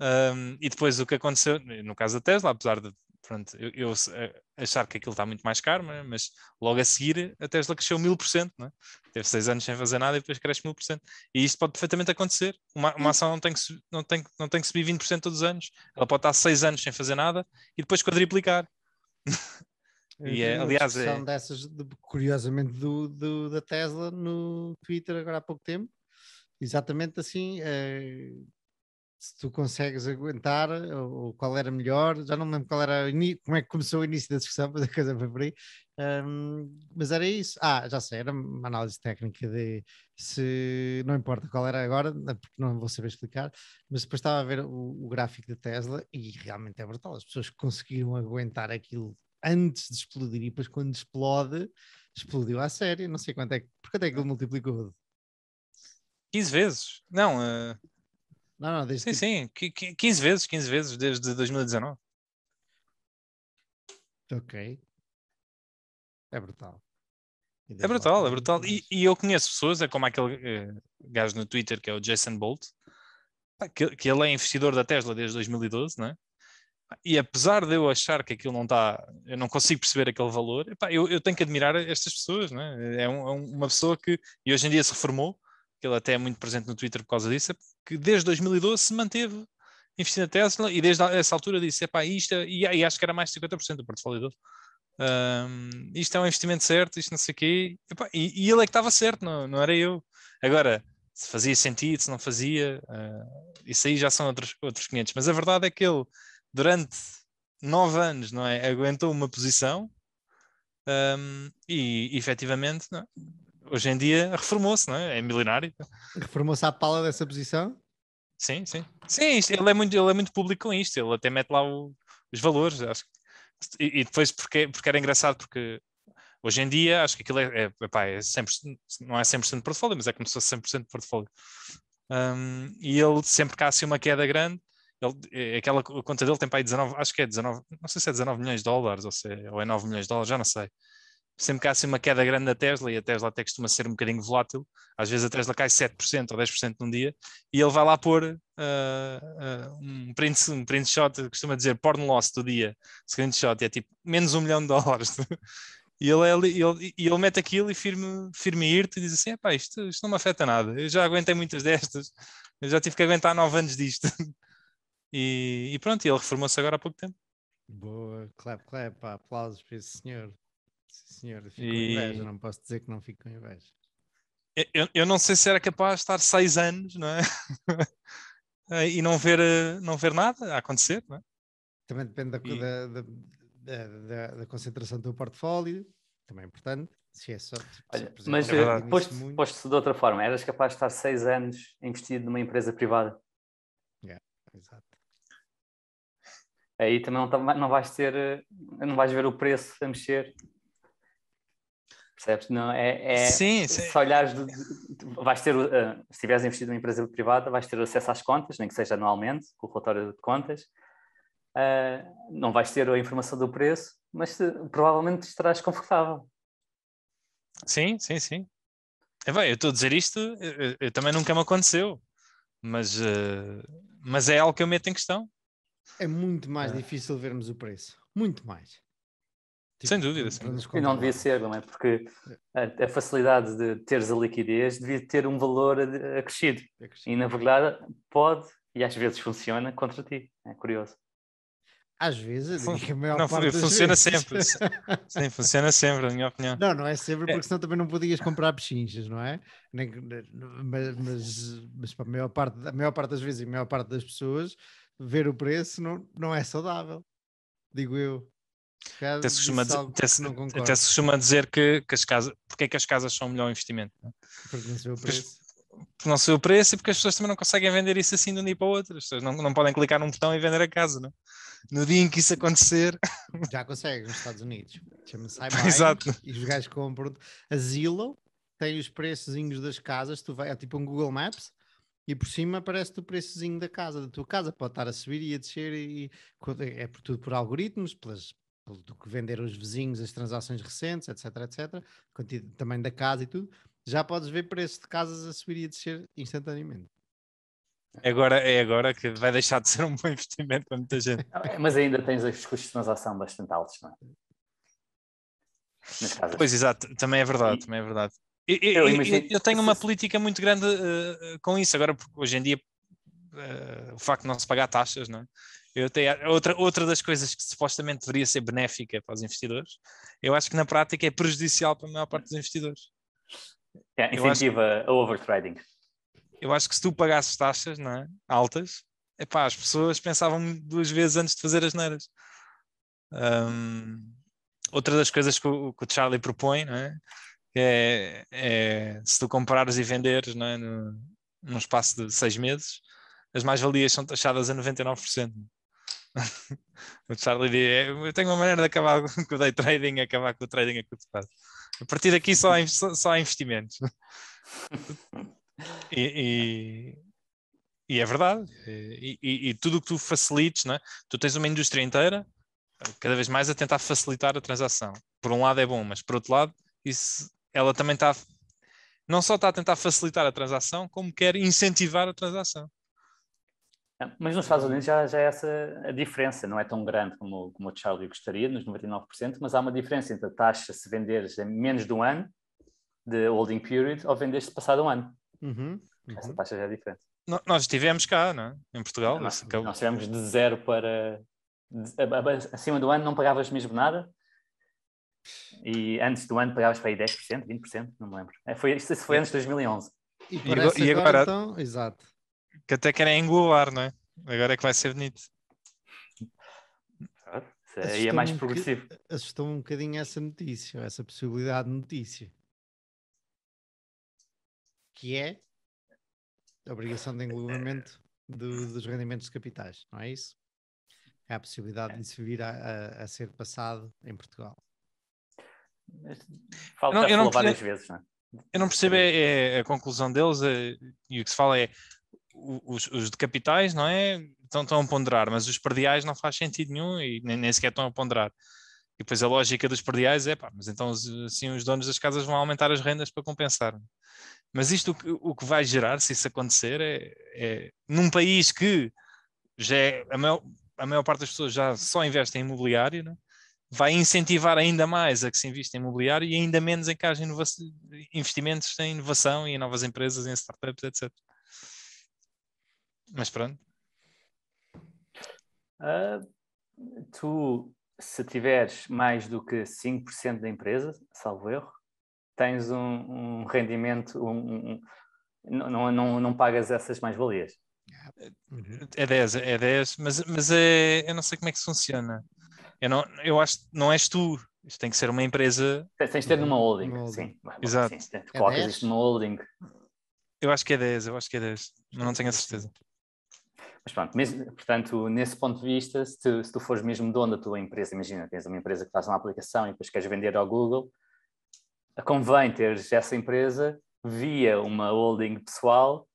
Um, e depois o que aconteceu, no caso da Tesla, apesar de pronto, eu, eu, eh, achar que aquilo está muito mais caro, é? mas logo a seguir a Tesla cresceu mil por cento, é? teve seis anos sem fazer nada e depois cresce mil por cento. E isto pode perfeitamente acontecer. Uma, uma hum. ação não tem, que, não, tem, não tem que subir 20% todos os anos, ela pode estar seis anos sem fazer nada e depois quadriplicar. e é, aliás, é... dessas, curiosamente, do, do, da Tesla no Twitter agora há pouco tempo, exatamente assim, eh, se tu consegues aguentar, ou qual era melhor, já não me lembro qual era como é que começou o início da discussão, mas a coisa foi por aí. Um, mas era isso. Ah, já sei, era uma análise técnica de se não importa qual era agora, porque não vou saber explicar, mas depois estava a ver o, o gráfico da Tesla e realmente é brutal. As pessoas conseguiram aguentar aquilo antes de explodir e depois quando explode, explodiu à série. Não sei quanto é que, porque até que ele multiplicou. 15 vezes? Não, uh não, não, desde sim, que... sim, 15 vezes, 15 vezes desde 2019. Ok. É brutal. É brutal, é brutal. E, e, eu conheço pessoas, é como aquele uh, gajo no Twitter que é o Jason Bolt, que, que, ele é investidor da Tesla desde 2012, né? E apesar de eu achar que aquilo não está, eu não consigo perceber aquele valor, epá, eu, eu, tenho que admirar estas pessoas, né? É, um, é, uma pessoa que, e hoje em dia se reformou, que ele até é muito presente no Twitter por causa disso, é que desde 2012 se manteve investindo na Tesla e desde essa altura disse, epá, isto, é- e, e acho que era mais de 50% do portfólio dele. Um, isto é um investimento certo, isto não sei o quê, epá, e, e, ele é que estava certo, não, não era eu. Agora, se fazia sentido, se não fazia, uh, isso aí já são outros, outros 500. Mas a verdade é que ele, durante nove anos, não é, aguentou uma posição um, e efetivamente não, hoje em dia reformou-se, não é? É milionário. Reformou-se à pala dessa posição? Sim, sim. Sim, isto, ele, é muito, ele é muito público com isto, ele até mete lá o, os valores, acho. E, e, depois, porque, porque era engraçado, porque hoje em dia acho que aquilo é, é, epá, é 100%, não é 100% de portfólio, mas é como se fosse 100% de portfólio. Um, e ele sempre cai assim uma queda grande, ele, é, é aquela conta dele tem para aí 19, acho que é 19, não sei se é 19 milhões de dólares ou, se, é, ou é 9 milhões de dólares, já não sei sempre que há assim uma queda grande da Tesla, e a Tesla até costuma ser um bocadinho volátil, às vezes a Tesla cai 7% ou 10% num dia, e ele vai lá pôr uh, uh, um, print, um print shot, costuma dizer porn loss do dia, screenshot, e é tipo menos um milhão de dólares. e ele, é ele, ele mete aquilo e firme, firme ir-te e diz assim: pá, isto, isto não me afeta nada, eu já aguentei muitas destas, eu já tive que aguentar nove anos disto. e, e pronto, ele reformou-se agora há pouco tempo. Boa, clap, clap, aplausos para esse senhor senhor, fico e... com inveja, não posso dizer que não fico com inveja. Eu, eu não sei se era capaz de estar seis anos, não é? Eh, e não ver, eh, não ver nada a acontecer, não é? Também depende da, e... da, da, da, concentração do teu portfólio, também é importante. Se é só, tipo, mas é eh, posto-se posto de outra forma, eras capaz de estar seis anos investido numa empresa privada? Yeah, exato aí também não, tá, não, vais ter, não vais ver o preço a mexer Percebes? Não, é, é sim, sim. Se olhares, vais ter, uh, se tiveres investido numa empresa privada, vais ter acesso às contas, nem que seja anualmente, com o relatório de contas. Uh, não vais ter a informação do preço, mas te, ah, provavelmente estarás confortável. Sim, sim, sim. É bem, eu estou a dizer isto, eu, eu, eu também nunca me aconteceu, mas, uh, mas é algo que eu meto em questão. É muito mais é. difícil vermos o preço, muito mais. Tipo, sem dúvida. E não devia ser, não é? Porque a, a, facilidade de teres a liquidez devia ter um valor acrescido. acrescido. E na verdade pode, e às vezes funciona, contra ti. É curioso. Às vezes, Fun não, funciona vezes. sempre. Sim, funciona sempre, na minha opinião. Não, não é sempre, porque é. senão também não podias comprar pechinchas, não é? Nem, né, mas mas, mas para a, maior parte, a maior parte das vezes e a maior parte das pessoas, ver o preço não, não é saudável, digo eu. Até se, costuma, até, se, até se costuma dizer que, que as casas, porque é que as casas são o melhor investimento? Não? É? Porque não se vê o preço. Porque, porque não se o preço e porque as pessoas também não conseguem vender isso assim de um dia para o outro. As pessoas não, não podem clicar num botão e vender a casa, não? É? No dia em que isso acontecer. Já conseguem nos Estados Unidos. Chama-se Exato. E os gajos compram. A Zillow tem os preçozinhos das casas, tu vai, é tipo um Google Maps, e por cima aparece-te o preçozinho da casa, da tua casa, pode estar a subir e a descer, e, é, é por, tudo por algoritmos, pelas, do que venderam os vizinhos, as transações recentes, etc, etc, também da casa e tudo, já podes ver preço de casas a subir e a descer instantaneamente. Agora, é agora que vai deixar de ser um bom investimento para muita gente. É, mas ainda tens os custos de transação bastante altos, não é? Pois, exato, também é verdade, e, também é verdade. Eu, eu, imagino... eu, tenho uma política muito grande uh, com isso, agora porque hoje em dia uh, o facto de não se pagar taxas, não é? Eu tenho, outra, outra das coisas que supostamente deveria ser benéfica para os investidores, eu acho que na prática é prejudicial para a maior parte dos investidores. É, incentiva a overtrading. Eu acho que se tu pagasses taxas não é? altas, epá, as pessoas pensavam duas vezes antes de fazer as neiras. Um, outra das coisas que o, que o Charlie propõe é? É, é? se tu comprares e venderes é, no, num espaço de seis meses, as mais-valias são taxadas a 99%. o Charlie diz, é, eu tenho uma maneira de acabar com o day trading, é acabar com o trading a curto prazo. A partir daqui só há, só há investimentos. e, e e é verdade. E, e, e tudo o que tu facilites, né? tu tens uma indústria inteira cada vez mais a tentar facilitar a transação. Por um lado é bom, mas por outro lado, isso, ela também está, não só está a tentar facilitar a transação, como quer incentivar a transação. Ah, mas nos Estados Unidos já, já é essa a diferença, não é tão grande como, como o Charlie gostaria, nos 99%, mas há uma diferença entre a taxa se venderes em menos de um ano, de holding period, ou venderes passado um ano. Uhum, uhum. Essa taxa já é diferente. No, nós estivemos cá, não é? Em Portugal. Nós, nós estivemos de zero para... De, acima do ano não pagavas mesmo nada, e antes do ano pagavas para aí 10%, 20%, não me lembro. É, foi, isso foi antes de 2011. E, e agora, agora, então, exato que até querem engolir, não é? Agora é que vai ser bonito. Ah, é- aí é mais progressivo. Que, assustou um bocadinho essa notícia, essa possibilidade de notícia. Que é a obrigação de englobamento do, dos rendimentos de capitais, não é isso? Há é a possibilidade de isso vir a, a, a, ser passado em Portugal. Falta várias vezes, não é? Eu não percebo é, é a conclusão deles é, e o que se fala é os, os de capitais, não é? Estão, estão a ponderar, mas os perdiais não faz sentido nenhum e nem, nem sequer estão a ponderar. E depois a lógica dos perdiais é, pá, mas então assim os donos das casas vão aumentar as rendas para compensar. Mas isto o que vai gerar, se isso acontecer, é, é num país que já é, a, maior, a maior parte das pessoas já só investe em imobiliário, né? vai incentivar ainda mais a que se invista em imobiliário e ainda menos em que haja investimentos em inovação e em novas empresas, em startups, etc. Mas pronto. Uh, tu, se tiveres mais do que 5% da empresa, salvo erro, tens um, um rendimento, um, um, não, não, não pagas essas mais-valias. É 10, é 10, mas, mas é, eu não sei como é que funciona. Eu, não, eu acho que não és tu, isto tem que ser uma empresa. Tens de ter numa holding, holding. sim. Exato. Sim, tu colocas é isto numa holding. Eu acho que é 10, eu acho que é 10, não tenho a certeza. Mas pronto, mesmo, portanto, nesse ponto de vista, se tu, se tu fores mesmo dono da tua empresa, imagina, tens uma empresa que faz uma aplicação e depois queres vender ao Google, eh, convém teres essa empresa via uma holding pessoal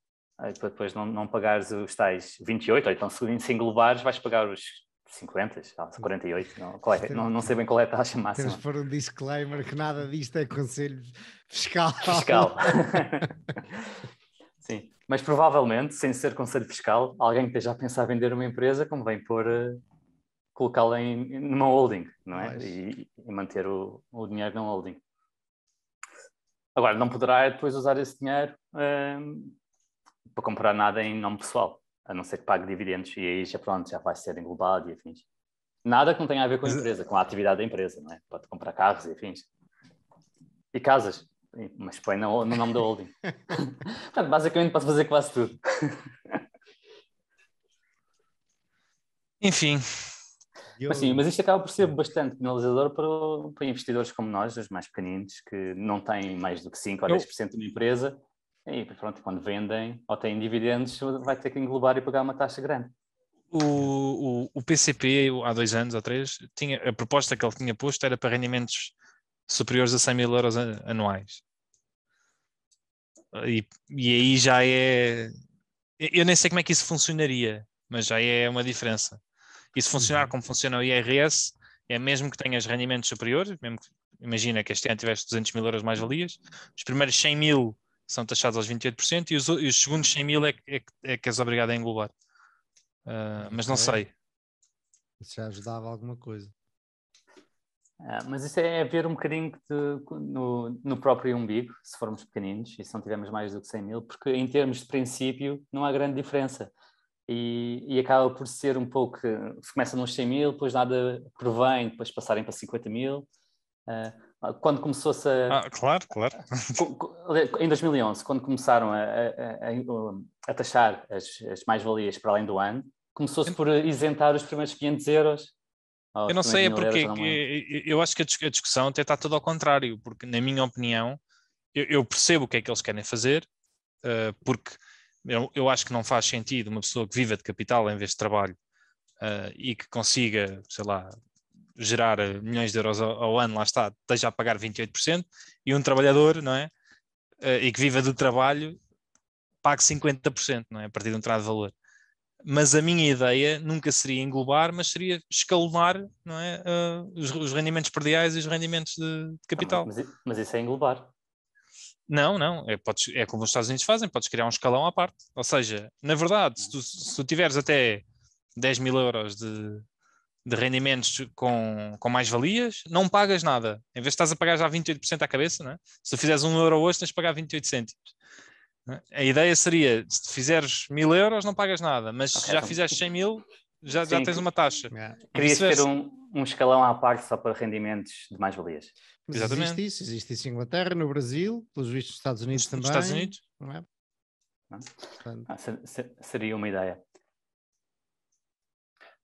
eh, para depois não, não pagares os tais 28, ou então se, se englobares vais pagar os 50, 48, não, qual é, não, não sei bem qual é a taxa máxima. Temos por um disclaimer que nada disto é conselho fiscal. Fiscal. Sim, mas provavelmente, sem ser conselho fiscal, alguém que esteja a pensar vender uma empresa convém pôr, eh, colocá-la em, numa holding, não é? Mas... E, e, manter o, o dinheiro na holding. Agora, não poderá depois usar esse dinheiro ehm, para comprar nada em nome pessoal, a não ser que pague dividendos e aí já pronto, já vai ser englobado e afins. Nada que não tenha a ver com a eh, empresa, com a atividade da empresa, não é? Pode comprar carros e afins. E casas mas põe no, no nome da holding. Portanto, basicamente posso fazer quase tudo. Enfim. Mas, sim, mas isto acaba por ser bastante penalizador para, para investidores como nós, os mais pequeninos, que não têm mais do que 5 ou 10% de uma empresa, e pronto, quando vendem ou têm dividendos, vai ter que englobar e pagar uma taxa grande. O, o, o PCP, há dois anos ou três, tinha, a proposta que ele tinha posto era para rendimentos superiores a 100 mil euros anuais. E, e aí já é. Eu nem sei como é que isso funcionaria, mas já é uma diferença. E se funcionar uhum. como funciona o IRS, é mesmo que tenhas rendimentos superiores, mesmo que, imagina que este ano tiveste 200 mil euros mais valias, os primeiros 100 mil são taxados aos 28% e os, e os segundos 100 mil é, é, é que és obrigado a englobar. Uh, mas não sei. Isso já ajudava alguma coisa. Ah, mas isso é ver um bocadinho de, no, no, próprio umbigo, se formos pequeninos e se não tivermos mais do que 100 mil, porque em termos de princípio não há grande diferença. E, e acaba por ser um pouco. Começa nos 100 mil, depois nada provém, depois passarem para 50 mil. Uh, quando começou-se a. Ah, claro, claro. Em 2011, quando começaram a, a, a, a taxar as, as mais-valias para além do ano, começou-se por isentar os primeiros 500 euros eu não sei é porque é que, eu acho que a discussão até está tudo ao contrário, porque na minha opinião eu, eu percebo o que é que eles querem fazer, uh, porque eu, eu, acho que não faz sentido uma pessoa que viva de capital em vez de trabalho uh, e que consiga, sei lá, gerar eh, milhões de euros ao, ao, ano, lá está, esteja a pagar 28%, e um trabalhador, não é? Uh, e que viva do trabalho, pague 50%, não é? A partir de um trato de valor mas a minha ideia nunca seria englobar, mas seria escalonar não é, uh, os, os, rendimentos perdiais e os rendimentos de, de ah, capital. Mas, mas, isso é englobar. Não, não, é, podes, é como os Estados Unidos fazem, podes criar um escalão à parte. Ou seja, na verdade, se tu, se tu tiveres até 10 mil euros de, de rendimentos com, com mais-valias, não pagas nada. Em vez de estás a pagar já 28% à cabeça, não é? se tu fizeres 1 euro hoje, tens de pagar 28 cêntimos. É? A ideia seria, se fizeres mil euros não pagas nada, mas okay, já então fizeres 100 mil, já, já tens uma taxa. Yeah. Querias ter um, um escalão à parte só para rendimentos de mais-valias. Exatamente. Existe isso, existe isso em Inglaterra, no Brasil, pelos vistos nos Estados Unidos nos também. Estados Unidos. Não é? Não. Ah, ser, ser, seria uma ideia.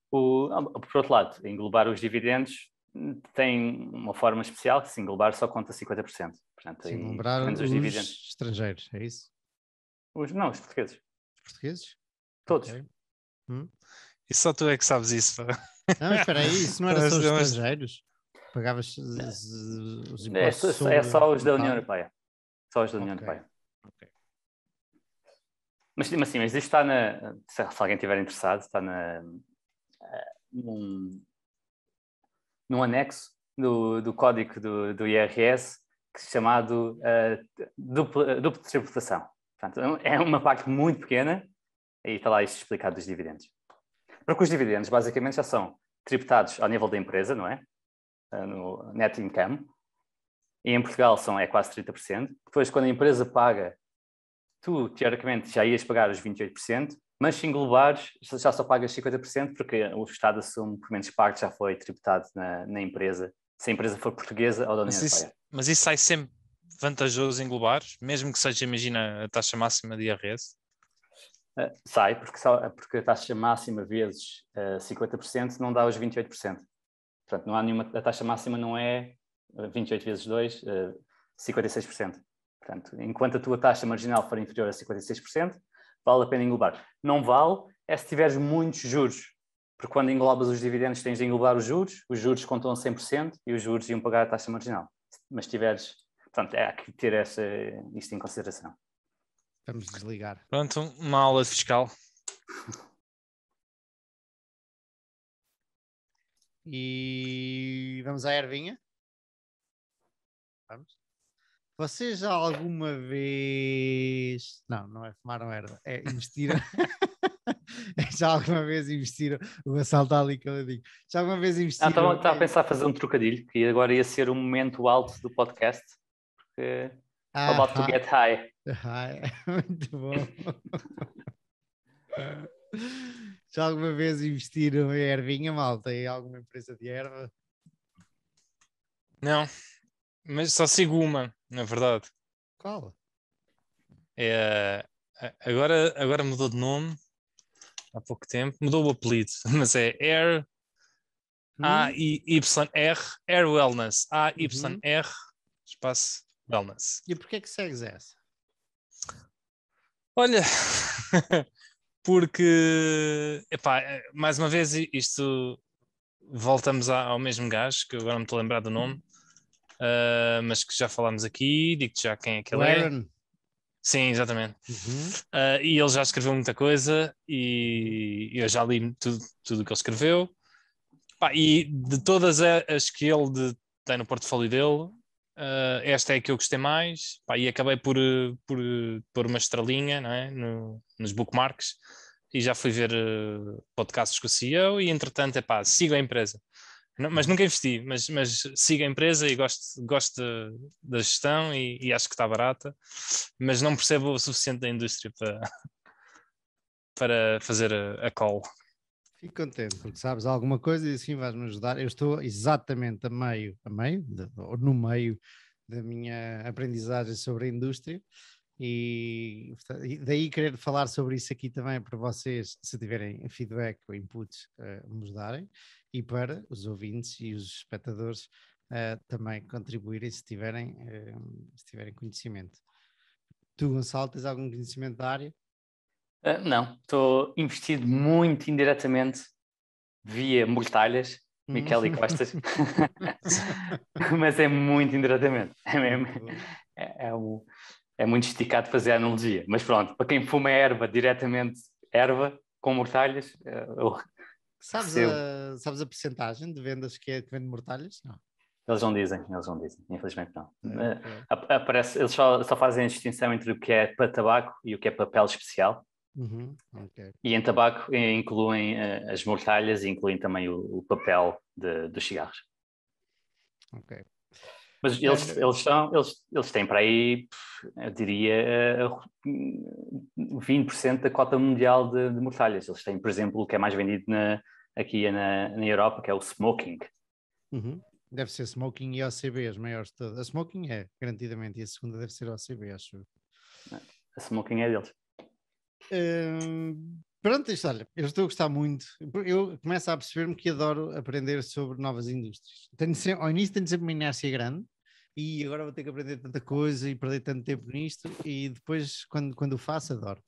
O, ah, por outro lado, englobar os dividendos tem uma forma especial que se englobar só conta 50%. Portanto, se englobar os, os dividendos. estrangeiros, é isso? Os, não, os portugueses. Os portugueses? Todos. Okay. Hum. E só tu é que sabes isso. Pá. Não, espera aí, isso não era só os estrangeiros? Pagavas os impostos? Eh, é, é só os da União Europeia. Só os da União okay. Europeia. Okay. Mas, mas sim, mas isto está na. Se, alguém estiver interessado, está na. Eh, num, num anexo do, do código do, do IRS é chamado uh, dupla, dupla tributação. Portanto, é, é uma parte muito pequena e está lá isto explicado dos dividendos. Porque os dividendos, basicamente, já são tributados ao nível da empresa, não é? Ah, no net income. E em Portugal são, é quase 30%. Depois, quando a empresa paga, tu, teoricamente, já ias pagar os 28%, mas se englobares, já só pagas 50%, porque o Estado assume que menos parte já foi tributado na, na empresa, se a empresa for portuguesa ou da União mas isso, Europeia. Mas isso sai sempre vantajoso englobar, mesmo que seja, imagina, a taxa máxima de IRS? Ah, sai, porque, porque a taxa máxima vezes uh, ah, 50% não dá os 28%. Portanto, não há nenhuma, a taxa máxima não é 28 ah, vezes 2, uh, 56%. Portanto, enquanto a tua taxa marginal for inferior a 56%, vale a pena englobar. Não vale é se tiveres muitos juros, porque quando englobas os dividendos tens de englobar os juros, os juros contam 100% e os juros iam pagar a taxa marginal. Mas se tiveres Portanto, há que ter essa, isto em consideração. Vamos desligar. Pronto, uma aula fiscal. E vamos à ervinha? Vamos? Vocês já alguma vez. Não, não é fumar uma é erva, é investir. já alguma vez investiram. O assalto está ali que eu digo. Já alguma vez investiram. Ah, então, estava, a pensar fazer um trocadilho, que agora ia ser o momento alto do podcast. Porque ah, about hi. to get high. High, muito bom. Já alguma vez investiram em ervinha, malta? Em alguma empresa de erva? Não, mas só sigo uma, na verdade. Qual? É, agora, agora mudou de nome há pouco tempo, mudou o apelido, mas é Air hum. A-I-Y-R, Air Wellness, A-Y-R, uhum. espaço wellness. E porquê é que segues essa? Olha, porque, epá, eh, mais uma vez, isto voltamos ao mesmo gajo, que agora não estou a lembrar do nome, uh, mas que já falámos aqui, digo-te já quem é que ele Aaron. é. Sim, exatamente. Uhum. Uh, e ele já escreveu muita coisa e eu já li tudo, tudo que ele escreveu. Pá, e de todas as que ele de, tem no portfólio dele, Uh, esta é que eu gostei mais, pá, e acabei por, eh, por eh, pôr uma estrelinha não é? No, nos bookmarks e já fui ver uh, podcasts com o CEO e entretanto, é pá, sigo a empresa. Não, mas nunca investi, mas, mas sigo a empresa e gosto, gosto da gestão e, e, acho que está barata, mas não percebo o suficiente da indústria para, para fazer a, a call. Fico contente, porque sabes alguma coisa e assim vais-me ajudar. Eu estou exatamente a meio, a meio, de, ou no meio da minha aprendizagem sobre a indústria e daí querer falar sobre isso aqui também é para vocês, se tiverem feedback ou inputs, uh, eh, nos darem e para os ouvintes e os espectadores uh, também contribuírem se tiverem, uh, se tiverem conhecimento. Tu, Gonçalo, tens algum conhecimento da área? Uh, não, estou investido muito indiretamente via mortalhas, hum. Miquel e Costas, mas é muito indiretamente, é mesmo, é, é, é, muito esticado fazer a analogia, mas pronto, para quem fuma erva diretamente, erva com mortalhas, eh, eu Sabes a, sabes a percentagem de vendas que, é, que vende mortalhas? Não. Eles não dizem, eles não dizem, infelizmente não. É, é. Aparece, eles só, só, fazem a distinção entre o que é para tabaco e o que é papel especial. Uhum, okay. E em tabaco eh, incluem uh, as mortalhas e incluem também o, o papel de, dos cigarros. Ok. Mas eles, eh, eles, são, eles, eles têm para aí, eu diria, 20% hum, da cota mundial de, de mortalhas. Eles têm, por exemplo, o que é mais vendido na, aqui na, na Europa, que é o smoking. Uhum. Deve ser smoking e OCB, as maiores todas. A smoking é, garantidamente, e a segunda deve ser OCB, acho. A smoking é deles pronto, isto olha, eu estou a gostar muito. Eu começo a perceber-me que adoro aprender sobre novas indústrias. Tenho sempre, ao início tenho sempre uma inércia grande e agora vou ter que aprender tanta coisa e perder tanto tempo nisto e depois, quando, quando o faço, adoro.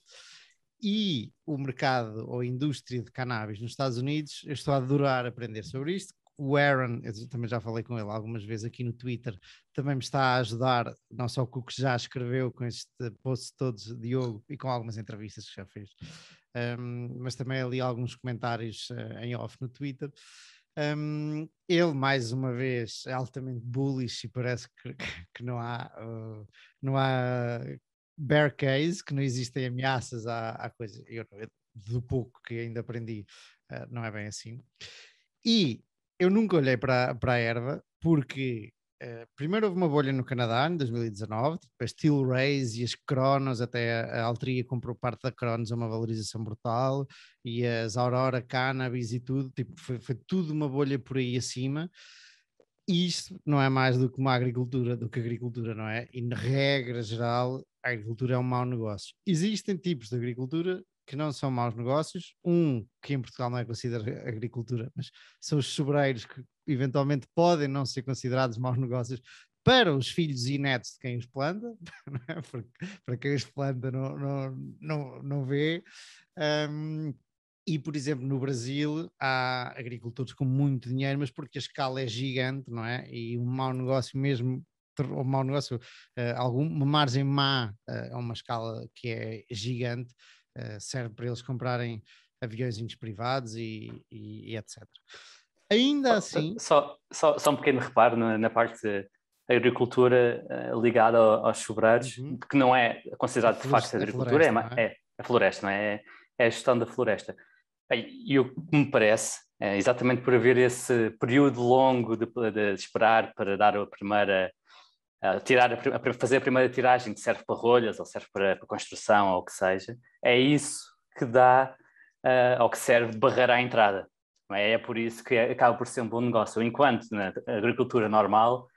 E o mercado ou a indústria de cannabis nos Estados Unidos, eu estou a adorar aprender sobre isto, o Aaron, eu também já falei com ele algumas vezes aqui no Twitter, também me está a ajudar, não só com o que já escreveu com este post todos, Diogo, e com algumas entrevistas que já fez, um, mas também ali alguns comentários uh, em off no Twitter. Um, ele, mais uma vez, é altamente bullish e parece que, que não há, uh, não há bear case, que não existem ameaças à, à coisa. Eu, do pouco que ainda aprendi, uh, não é bem assim. E eu nunca olhei para, para a erva porque uh, primeiro houve uma bolha no Canadá em 2019, tipo, as a Steel Rays e as Cronos, até a Altria comprou parte da Cronos a uma valorização brutal, e as Aurora Cannabis e tudo, tipo, foi, foi tudo uma bolha por aí acima. E isto não é mais do que uma agricultura, do que agricultura, não é? E na regra geral, a agricultura é um mau negócio. Existem tipos de agricultura que não são maus negócios. Um, que em Portugal não é considerado agricultura, mas são os sobreiros que eventualmente podem não ser considerados maus negócios para os filhos e netos de quem os planta, é? para quem os planta não, não, não, não vê. Um, e, por exemplo, no Brasil há agricultores com muito dinheiro, mas porque a escala é gigante, não é? E um mau negócio mesmo ou mau negócio, uh, eh, alguma margem má uh, a uma escala que é gigante, eh, serve para eles comprarem aviões privados e, e, e etc. Ainda assim. Só, só, só um pequeno reparo na, na parte da agricultura eh, ligada aos sobreiros, uhum. que não é considerado de facto agricultura, a é floresta, é, é? é, a floresta, não é? É a gestão da floresta. E o que me parece, é exatamente por haver esse período longo de, de esperar para dar a primeira tirar a, a, fazer a primeira tiragem que serve para rolhas ou serve para, para construção ou o que seja, é isso que dá uh, ou que serve de barreira à entrada. É? é? por isso que é, acaba por ser um bom negócio. Enquanto na agricultura normal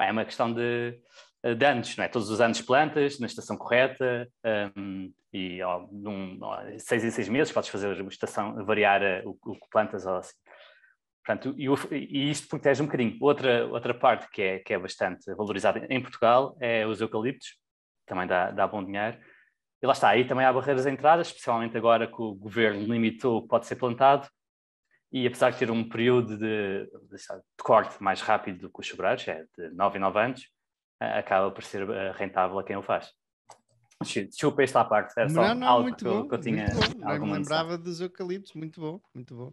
é uma questão de, eh, de anos, não é? Todos os anos plantas, na estação correta, um, ehm, e ó, num, ó, seis em seis meses podes fazer a estação, variar eh, o, o que plantas ou assim. Portanto, e, e isto protege um bocadinho. Outra, outra parte que é, que é bastante valorizada em Portugal é os eucaliptos, também dá, dá bom dinheiro. E lá está, aí também há barreiras à entrada, especialmente agora que o governo limitou o que pode ser plantado, e apesar de ter um período de, de, de corte mais rápido do que os sobrados, é de 9 em 9 anos, acaba por ser eh, rentável a quem o faz. Desculpa esta parte, era é só não, não, algo que, bom, eu, que eu tinha. Bom. Alguma me lembrava dos eucaliptos, muito bom, muito bom.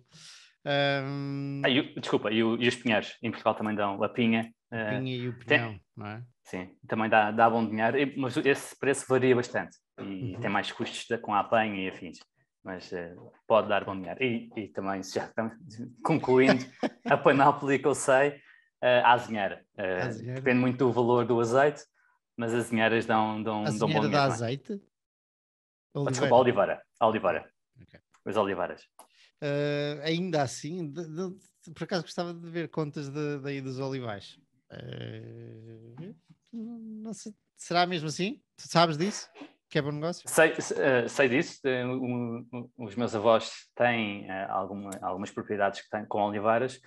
Um... Ah, e desculpa, e, o, e, os pinheiros em Portugal também dão a pinha. A ah, pinha uh, e o pinhão, tem, não é? Sim, também dá, dá bom dinheiro, mas esse preço varia bastante e uhum. tem mais custos de, com a apanha e afins. Mas uh, pode dar bom dinheiro. E, e também, já estamos concluindo, a Panóplia que eu sei, uh, ah, a azinheira. Uh, Depende muito do valor do azeite, mas as azinheiras dão, dão, dão bom dinheiro. A é? azeite? Oliveira. Ah, desculpa, Oliveira. Oliveira. Okay. Os Oliveiras. Uh, ainda assim, de, de, por acaso gostava de ver contas daí dos Olivais. Uh, não sei, será mesmo assim? Tu sabes disso? Que é bom negócio? Sei, ah, sei disso. Eh, os meus avós têm alguma, algumas propriedades que têm com olivares,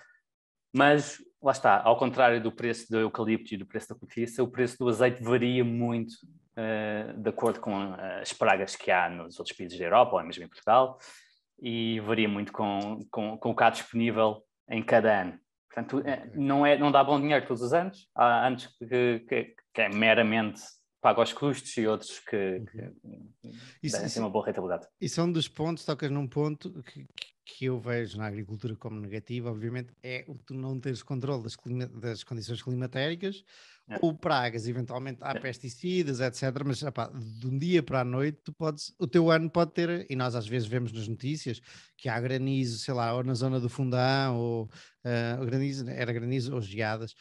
mas lá está, ao contrário do preço do eucalipto e do preço da cortiça, o preço do azeite varia muito uh, de acordo com as pragas que há nos outros países da Europa ou mesmo em Portugal e varia muito com, com, com o cá disponível em cada ano. Portanto, eh, não, é, não dá bom dinheiro todos os anos. Há anos que, que, que é meramente pago aos custos e outros que, que isso, devem assim uma boa rentabilidade. Isso é um dos pontos, tocas num ponto que, que eu vejo na agricultura como negativo, obviamente, é o tu não teres controle das, clima, das condições climatéricas, é. ou pragas, eventualmente há é. pesticidas, etc. Mas epá, de um dia para a noite tu podes, o teu ano pode ter, e nós às vezes vemos nas notícias que há granizo, sei lá, ou na zona do fundão, ou uh, granizo, era granizo ou geadas.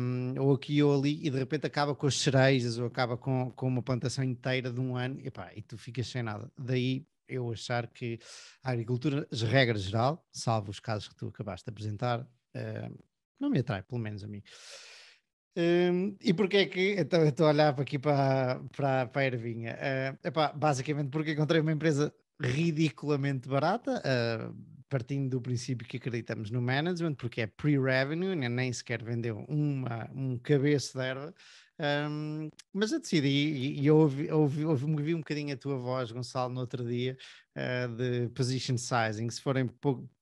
Um, ou aqui ou ali, e de repente acaba com as cerejas, ou acaba com, com uma plantação inteira de um ano, epá, e tu ficas sem nada. Daí eu achar que a agricultura, as regras geral, salvo os casos que tu acabaste de apresentar, uh, não me atrai, pelo menos a mim. Um, e porquê é que então, estou a olhar aqui para, para, para a ervinha? Uh, epá, basicamente porque encontrei uma empresa ridiculamente barata, uh, partindo do princípio que acreditamos no management, porque é pre-revenue, né, nem sequer vendeu uma, um cabeça de erva. Um, mas eu decidi, e, e ouvi, ouvi, ouvi, ouvi um bocadinho a tua voz, Gonçalo, no outro dia, uh, de position sizing. Se forem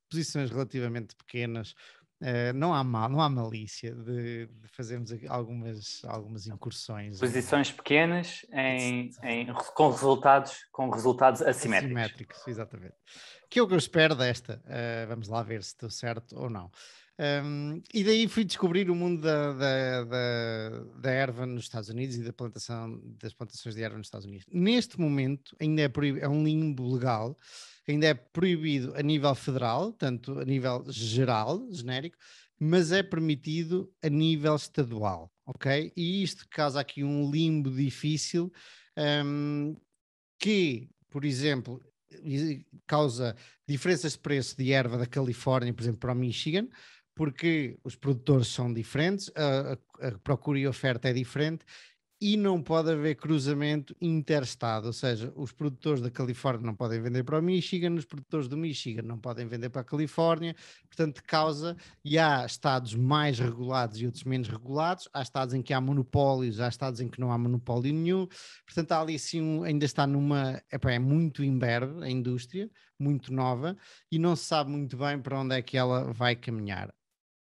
posições relativamente pequenas, eh, não, há mal, não há malícia de, de fazermos algumas, algumas incursões. Posições pequenas em, em, com, resultados, com resultados assimétricos. Assimétricos, exatamente. Que é o que eu espero desta. Uh, vamos lá ver se estou certo ou não. Um, e daí fui descobrir o mundo da, da, da, da, erva nos Estados Unidos e da plantação, das plantações de erva nos Estados Unidos. Neste momento, ainda é, proibido, é um limbo legal, ainda é proibido a nível federal, tanto a nível geral, genérico, mas é permitido a nível estadual, ok? E isto causa aqui um limbo difícil um, que, por exemplo, causa diferenças de preço de erva da Califórnia, por exemplo, para o Michigan, porque os produtores são diferentes, a, a, procura e a oferta é diferente e não pode haver cruzamento interestado, ou seja, os produtores da Califórnia não podem vender para o Michigan, os produtores do Michigan não podem vender para a Califórnia, portanto causa, e há estados mais regulados e outros menos regulados, há estados em que há monopólios, há estados em que não há monopólio nenhum, portanto há ali sim, ainda está numa, epa, é muito imberbe a indústria, muito nova, e não se sabe muito bem para onde é que ela vai caminhar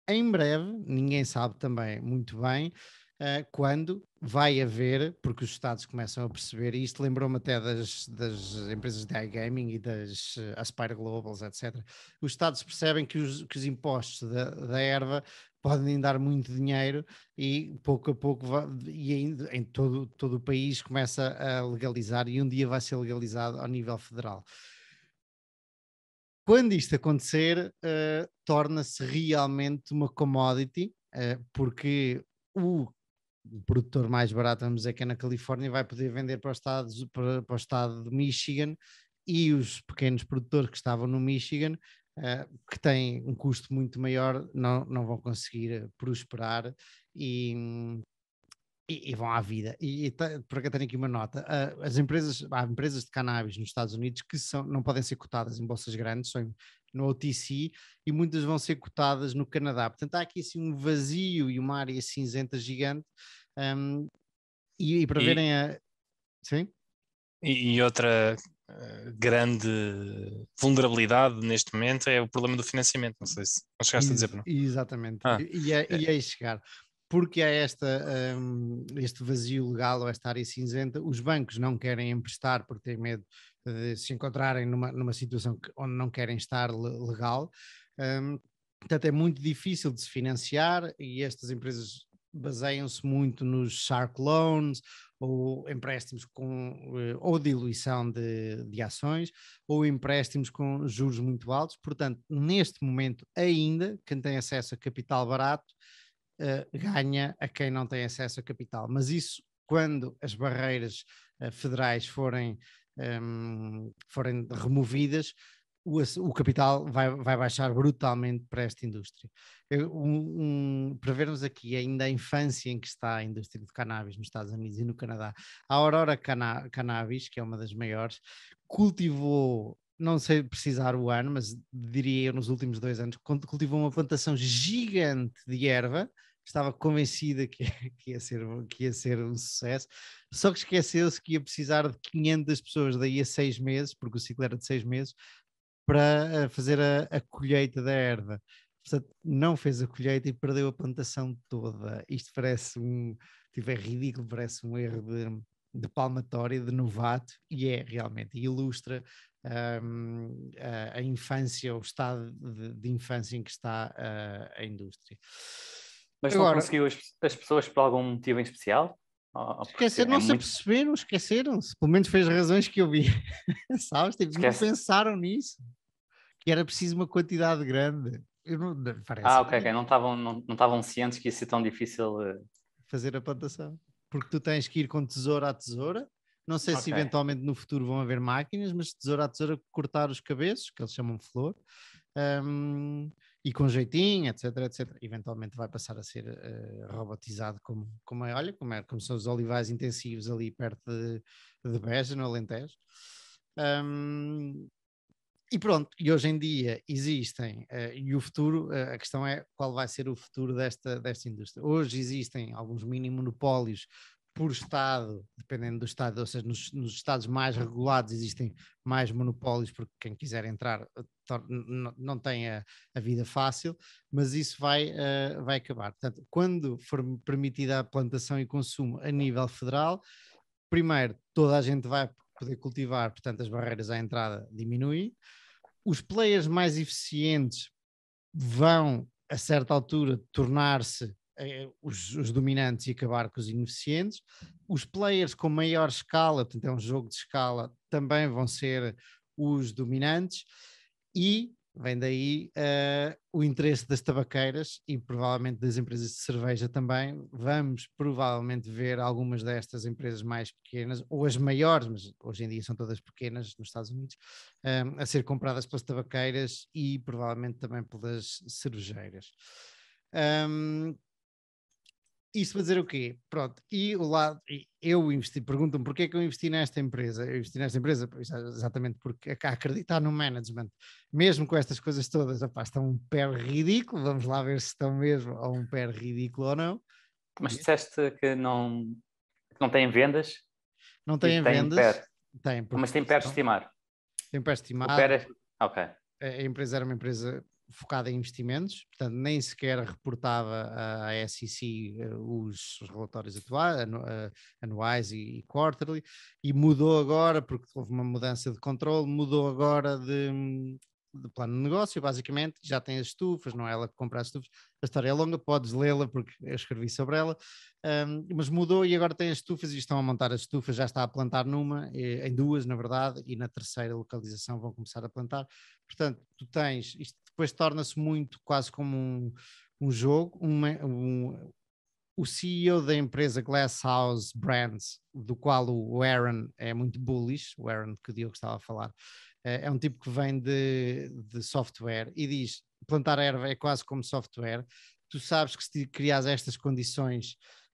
em breve, ninguém sabe também muito bem, eh, quando vai haver, porque os Estados começam a perceber, e isto lembrou-me até das, das, empresas de iGaming e das eh, Aspire Globals, etc. Os Estados percebem que os, que os impostos da, da, erva podem dar muito dinheiro e pouco a pouco vai, e em, em todo, todo o país começa a legalizar e um dia vai ser legalizado ao nível federal. Quando isto acontecer, uh, torna-se realmente uma commodity, uh, porque o produtor mais barato, vamos dizer, que é na Califórnia, vai poder vender para o, estado, para, para o estado de Michigan e os pequenos produtores que estavam no Michigan Uh, que têm um custo muito maior, não, não vão conseguir prosperar e, hum, e, e, vão à vida. E, e por acaso tenho aqui uma nota. Uh, as empresas, há empresas de cannabis nos Estados Unidos que são, não podem ser cotadas em bolsas grandes, são no OTC, e muitas vão ser cotadas no Canadá. Portanto, há aqui assim um vazio e uma área cinzenta gigante. Um, e, e, para verem a. Sim? E, outra ah, grande vulnerabilidade neste momento é o problema do financiamento. Não sei se não chegaste a dizer, não? Exatamente. Ah. E, e, é, e é, é chegar porque há esta, um, este vazio legal ou esta área cinzenta, os bancos não querem emprestar porque têm medo eh, de se encontrarem numa, numa situação que, onde não querem estar legal. Um, portanto, é muito difícil de se financiar e estas empresas baseiam-se muito nos shark loans ou empréstimos com eh, ou diluição de, de ações ou empréstimos com juros muito altos. Portanto, neste momento ainda, quem tem acesso a capital barato eh, ganha a quem não tem acesso a capital. Mas isso, quando as barreiras uh, federais forem, um, ehm, forem removidas, o, o, capital vai, vai, baixar brutalmente para esta indústria. Eu, um, um, para vermos aqui ainda a infância em que está a indústria de cannabis nos Estados Unidos e no Canadá, a Aurora Cana Cannabis, que é uma das maiores, cultivou, não sei precisar o ano, mas diria eu nos últimos dois anos, cultivou uma plantação gigante de erva, estava convencida que, que, ia ser, que ia ser um sucesso, só que esqueceu-se que ia precisar de 500 pessoas daí a seis meses, porque o ciclo era de seis meses, para eh, fazer a, a colheita da herda. Portanto, não fez a colheita e perdeu a plantação toda. Isto parece um, tipo, é ridículo, parece um erro de, de palmatória, de novato, e é realmente, ilustra um, a, a, infância, o estado de, de, infância em que está eh, a indústria. Mas Agora, não conseguiu as, as, pessoas por algum motivo em especial? esqueceram, é não muito... se aperceberam, esqueceram-se. Pelo menos fez razões que eu vi. Sabes? Tipo, não pensaram nisso. Que era preciso uma quantidade grande. Não, ah, ok, ok. Não estavam não, não cientes que ia ser tão difícil eh, fazer a plantação. Porque tu tens que ir com tesoura a tesoura. Não sei okay. se eventualmente no futuro vão haver máquinas, mas tesoura a tesoura cortar os cabeços, que eles chamam de flor. Um, e com jeitinho, etc, etc, eventualmente vai passar a ser uh, robotizado como, como é, olha, como, é, como são os olivais intensivos ali perto de, de Beja, no Alentejo. Um, e pronto, e hoje em dia existem, uh, e o futuro, uh, a questão é qual vai ser o futuro desta, desta indústria. Hoje existem alguns mini monopólios por Estado, dependendo do Estado, ou seja, nos, nos, Estados mais regulados existem mais monopólios, porque quem quiser entrar eh, não tem a, a vida fácil, mas isso vai, uh, vai acabar. Portanto, quando for permitida a plantação e consumo a nível federal, primeiro, toda a gente vai poder cultivar, portanto, as barreiras à entrada diminuem. Os players mais eficientes vão, a certa altura, tornar-se eh, os, os, dominantes e acabar com os ineficientes. Os players com maior escala, portanto é um jogo de escala, também vão ser os dominantes. E vem daí uh, o interesse das tabaqueiras e provavelmente das empresas de cerveja também. Vamos provavelmente ver algumas destas empresas mais pequenas, ou as maiores, mas hoje em dia são todas pequenas nos Estados Unidos, eh, a ser compradas pelas tabaqueiras e provavelmente também pelas cervejeiras. Um, ehm, isso para dizer o quê? Pronto, e o lado, eu investi, perguntam-me porquê é que eu investi nesta empresa? Eu investi nesta empresa exatamente porque é acreditar no management, mesmo com estas coisas todas, rapaz, um pé ridículo, vamos lá ver se estão mesmo a um pé ridículo ou não. Mas disseste que não, que não têm vendas? Não têm vendas. Tem, Mas tem pé de estimar. Tem pé de estimar. Ok. A empresa era uma empresa focada em investimentos, portanto, nem sequer reportava à SEC eh, os relatórios atuais, eh, anuais e quarterly, e mudou agora, porque houve uma mudança de controle, mudou agora de hum, de plano de negócio, basicamente, já tem as estufas, não é ela que compra as estufas, a história é longa, podes lê-la porque eu escrevi sobre ela, um, mas mudou e agora tem as estufas e estão a montar as estufas, já está a plantar numa, em duas na verdade, e na terceira localização vão começar a plantar, portanto, tu tens, isto depois torna-se muito quase como um, um jogo, uma, um, o CEO da empresa Glasshouse Brands, do qual o Aaron é muito bullish, o Aaron que o Diogo estava a falar, eh, é um tipo que vem de, de software e diz: plantar erva é quase como software. Tu sabes que se crias estas condições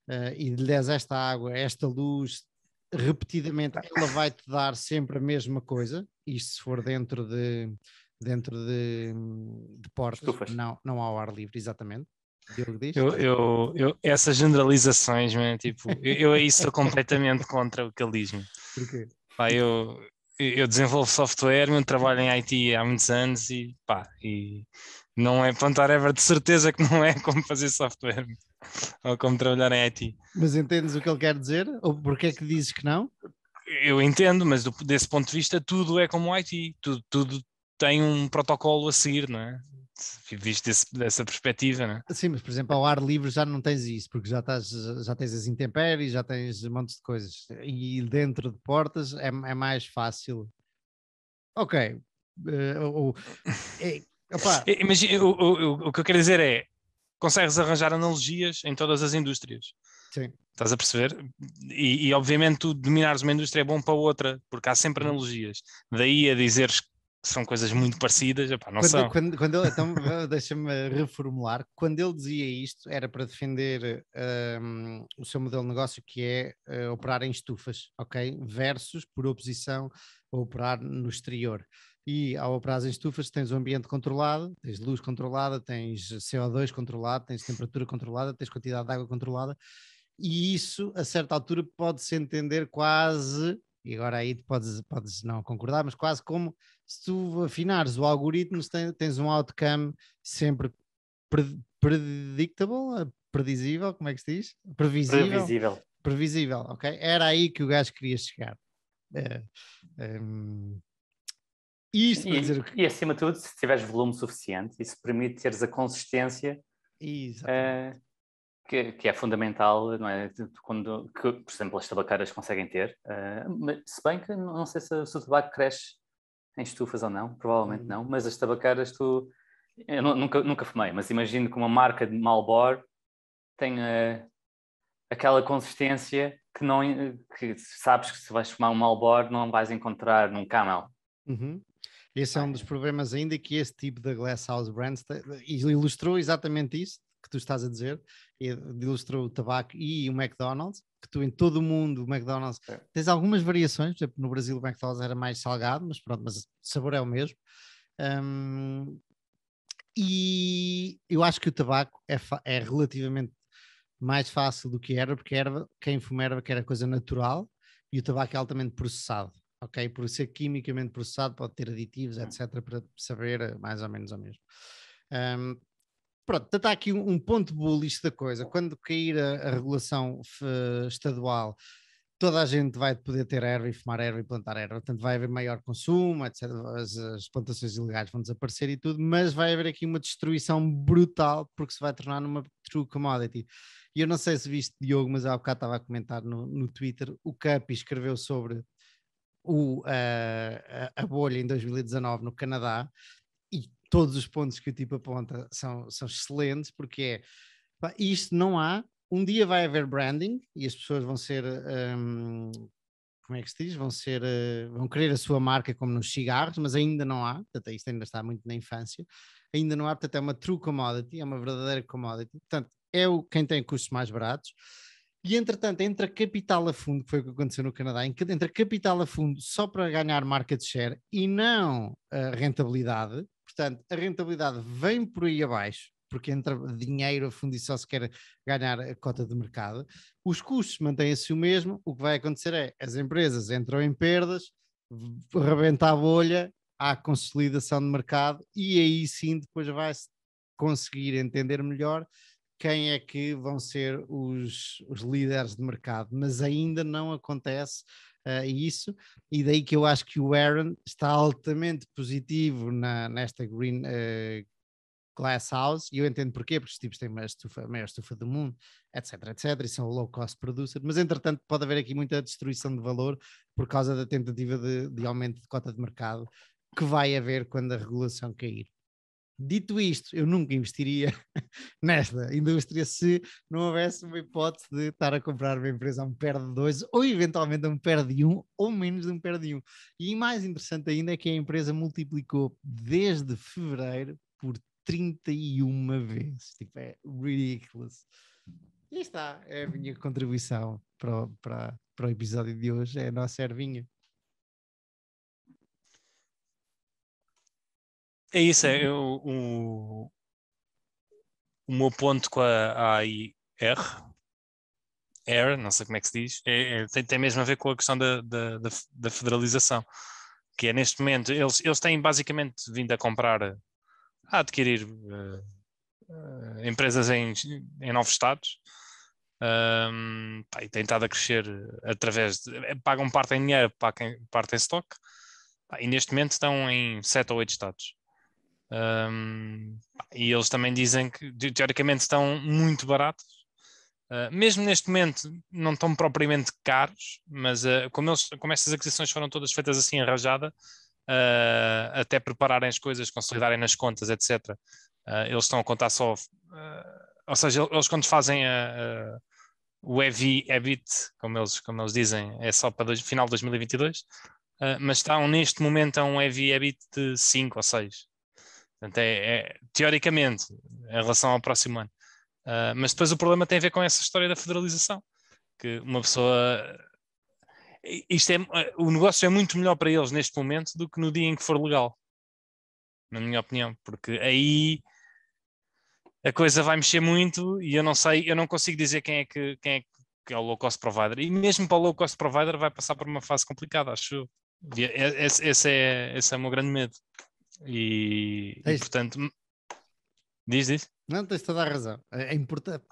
uh, e lhe des esta água, esta luz, repetidamente, ela vai-te dar sempre a mesma coisa. Isto se for dentro de, dentro de, de portas, não, não ao ar livre, exatamente. Eu, eu, eu, essas generalizações, man, tipo, eu, aí sou completamente contra o calismo. Pá, eu, eu desenvolvo software, meu trabalho em IT há muitos anos e pá, e não é plantar ever de certeza que não é como fazer software ou como trabalhar em IT. Mas entendes o que ele quer dizer? Ou porque é que dizes que não? Eu entendo, mas do, desse ponto de vista tudo é como IT, tudo, tudo tem um protocolo a seguir, não é? visto desse, dessa perspectiva, né? Sim, mas por exemplo, ao ar livre já não tens isso, porque já, estás, já tens as intempéries, já tens um monte de coisas. E dentro de portas é, é mais fácil. Ok. Uh, Imagina, o, o, o que eu quero dizer é: consegues arranjar analogias em todas as indústrias. Sim. Estás a perceber? E, e, obviamente tu dominares uma indústria é bom para outra, porque há sempre uhum. analogias. Daí a dizeres são coisas muito parecidas, não quando, são. Quando, quando ele, então, deixa-me reformular, quando ele dizia isto era para defender um, o seu modelo de negócio que é uh, operar em estufas, ok? Versus, por oposição, operar no exterior. E ao operar em estufas tens o ambiente controlado, tens luz controlada, tens CO2 controlado, tens temperatura controlada, tens quantidade de água controlada e isso, a certa altura, pode-se entender quase e agora aí podes, podes não concordar, mas quase como se tu afinares o algoritmo, tens um outcome sempre predictable, eh, predizível, como é que se diz? Previsível. Previsível. Previsível, ok? Era aí que o gajo queria chegar. É, é, isto e, dizer... e acima de tudo, se tiveres volume suficiente, isso permite teres a consistência uh, que, que, é fundamental, não é? Quando, que, por exemplo, as tabacaras conseguem ter, uh, eh, mas, se bem que não, não sei se, se, o tabaco cresce em estufas ou não, provavelmente hum. não, mas as tabacaras tu. Eu nunca, nunca fumei, mas imagino que uma marca de Malbor tenha aquela consistência que, não, que sabes que se vais fumar um Malbor não vais encontrar num Camel. Uhum. Esse é um dos problemas ainda que esse tipo de Glasshouse Brands ilustrou exatamente isso que tu estás a dizer, é ilustrou o tabaco e o McDonald's, que tu em todo o mundo, o McDonald's, é. tens algumas variações, por exemplo, no Brasil o McDonald's era mais salgado, mas pronto, mas o sabor é o mesmo. Um, e eu acho que o tabaco é, é relativamente mais fácil do que era, porque erva, quem fuma erva que era coisa natural e o tabaco é altamente processado, ok? Por ser quimicamente processado, pode ter aditivos, hum. etc., para saber eh, mais ou menos o mesmo. Um, pronto, então está aqui um, ponto ponto bullish da coisa. Quando cair a, a regulação estadual, toda a gente vai poder ter erva e fumar erva e plantar erva, portanto vai haver maior consumo, etc. As, as, plantações ilegais vão desaparecer e tudo, mas vai haver aqui uma destruição brutal porque se vai tornar numa true commodity. E eu não sei se viste, Diogo, mas há bocado estava a comentar no, no Twitter, o Capi escreveu sobre o, eh, a, a bolha em 2019 no Canadá todos os pontos que o tipo aponta são, são excelentes, porque é pá, isto não há. Um dia vai haver branding e as pessoas vão ser. Um, como é que se diz? Vão ser, uh, vão querer a sua marca como nos cigarros, mas ainda não há, portanto, isto ainda está muito na infância, ainda não há, portanto, é uma true commodity, é uma verdadeira commodity, portanto, é o, quem tem custos mais baratos. E entretanto, entra capital a fundo, que foi o que aconteceu no Canadá, que entra capital a fundo só para ganhar market share e não rentabilidade, Portanto, a rentabilidade vem por aí abaixo, porque entra dinheiro, a fundo e só se quer ganhar a cota de mercado. Os custos mantêm-se o mesmo, o que vai acontecer é as empresas entram em perdas, rebenta a bolha, há consolidação de mercado e aí sim depois vai-se conseguir entender melhor quem é que vão ser os, os líderes de mercado, mas ainda não acontece uh, isso, e daí que eu acho que o Aaron está altamente positivo na, nesta Green uh, Glass House, e eu entendo porquê, porque os tipos têm uma estufa, a maior estufa do mundo, etc, etc, e são low cost producer, mas entretanto pode haver aqui muita destruição de valor por causa da tentativa de, de aumento de cota de mercado que vai haver quando a regulação cair. Dito isto, eu nunca investiria nesta indústria se não houvesse uma hipótese de estar a comprar uma empresa a um pé de dois, ou eventualmente a um pé de um, ou menos de um pé de um. E mais interessante ainda é que a empresa multiplicou desde fevereiro por 31 vezes. Tipo, é ridiculous. E está, é a minha contribuição para o, para, para o episódio de hoje, é a nossa ervinha. É isso, é, eu, o, o meu ponto com a AIR, AIR, não sei como é que se diz, é, é, tem, tem mesmo a ver com a questão da, da, da, federalização, que é neste momento, eles, eles têm basicamente vindo a comprar, a adquirir uh, empresas em, em novos estados, um, ehm, pá, e tentado a crescer através de. Eh, pagam parte em dinheiro, pagam parte em stock, pá, e neste momento estão em 7 ou 8 estados. Um, e eles também dizem que teoricamente estão muito baratos, uh, mesmo neste momento não estão propriamente caros, mas uh, como, eles, como estas aquisições foram todas feitas assim arranjada, uh, até prepararem as coisas, consolidarem nas contas, etc., eles estão a contar só, ou seja, eles quando fazem a, a, o EV EBIT, como eles, como eles dizem, é só para dois, final de 2022. mas estão neste momento a um EV EBIT de 5 ou 6, Portanto, é, é, teoricamente, em relação ao próximo ano. Uh, mas depois o problema tem a ver com essa história da federalização, que uma pessoa. Isto é, o negócio é muito melhor para eles neste momento do que no dia em que for legal, na minha opinião, porque aí a coisa vai mexer muito e eu não sei, eu não consigo dizer quem é que, quem é, que é o low cost provider. E mesmo para o low cost provider vai passar por uma fase complicada, acho eu. É, é, esse, esse, é, esse é o meu grande medo. E, é e portanto, hum, diz isso. Não, tens toda a razão. É, é importante.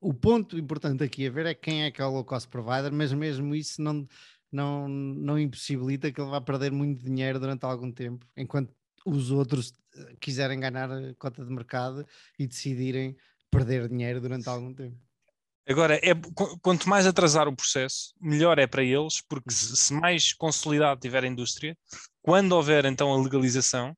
O ponto importante aqui a ver é quem é que é o low cost provider, mas mesmo isso não, não, não impossibilita que ele vá perder muito dinheiro durante algum tempo, enquanto os outros eh, quiserem ganhar cota de mercado e decidirem perder dinheiro durante algum tempo. Agora, é, quanto mais atrasar o processo, melhor é para eles, porque uhum. se mais consolidado tiver a indústria, quando houver então a legalização,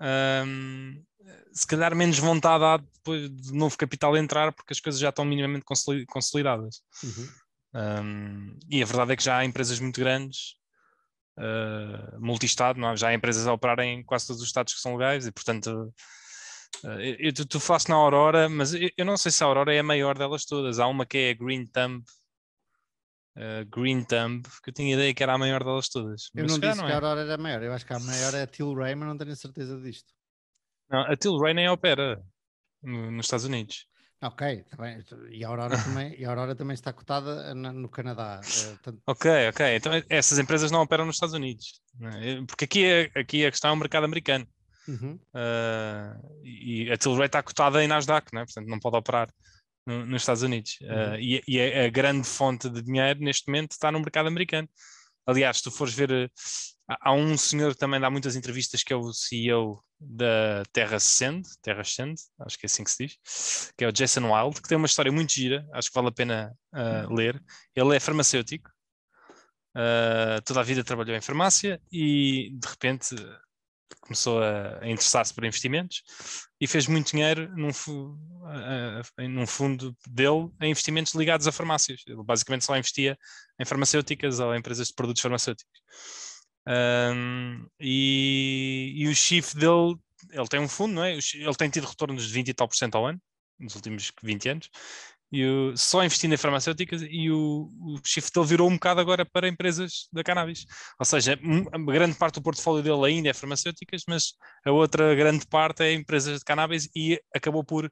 um, se calhar menos vontade há depois de novo capital entrar porque as coisas já estão minimamente consolidadas. Uhum. Um, e a verdade é que já há empresas muito grandes, uh, multi-estado, é? já há empresas a operar em quase todos os estados que são legais e, portanto, uh, eu, tu, tu na Aurora, mas eu, eu, não sei se a Aurora é a maior delas todas. Há uma que é a Green Thumb, uh, Green Thumb, que eu tinha ideia que era a maior delas todas. Eu mas não disse não é. que a é. Aurora era a maior, eu acho que a maior é a Tilray, mas não tenho certeza disto. Não, a Tilray nem é opera nos Estados Unidos. Ok, também, e, a Aurora também, e a Aurora também está cotada no, Canadá. Eh, ok, ok. Então essas empresas não operam nos Estados Unidos. Né? Porque aqui, é, aqui é a questão é o mercado americano. Uhum. Uh, e a Tilray está cotada em Nasdaq, né? portanto não pode operar no, nos Estados Unidos. Ah, uhum. Uh, e, e é a, grande fonte de dinheiro neste momento está no mercado americano. Aliás, se tu fores ver, ah, há, um senhor que também dá muitas entrevistas que é o CEO da Terra Send, Terra Ascend, acho que é assim que se diz, que é o Jason Wild, que tem uma história muito gira, acho que vale a pena uh, ler. Ele é farmacêutico, uh, toda a vida trabalhou em farmácia e de repente começou a, a interessar-se por investimentos e fez muito dinheiro num, a, a, num, fundo dele em investimentos ligados a farmácias. Ele basicamente só investia em farmacêuticas ou em empresas de produtos farmacêuticos. Um, e, e, o chifre dele, ele tem um fundo, não é? Ele tem tido retornos de 20 e tal por cento ao ano, nos últimos 20 anos, e o, só investindo em farmacêuticas e o, o shift dele virou um bocado agora para empresas da cannabis. Ou seja, grande parte do portfólio dele ainda é farmacêuticas, mas a outra grande parte é empresas de cannabis e acabou por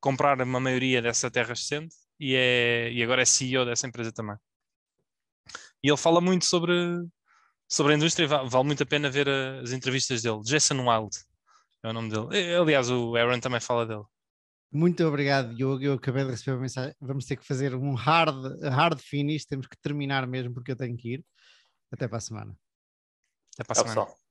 comprar uma maioria dessa terra recente e, é, e agora é CEO dessa empresa também. E ele fala muito sobre, sobre a indústria, vale, vale muito a pena ver eh, as entrevistas dele. Jason Wild é o nome dele. Eh, aliás, o Aaron também fala dele. Muito obrigado, Diogo. Eu acabei de receber uma mensagem. Vamos ter que fazer um hard, hard finish. Temos que terminar mesmo, porque eu tenho que ir. Até para a semana. Até para a semana.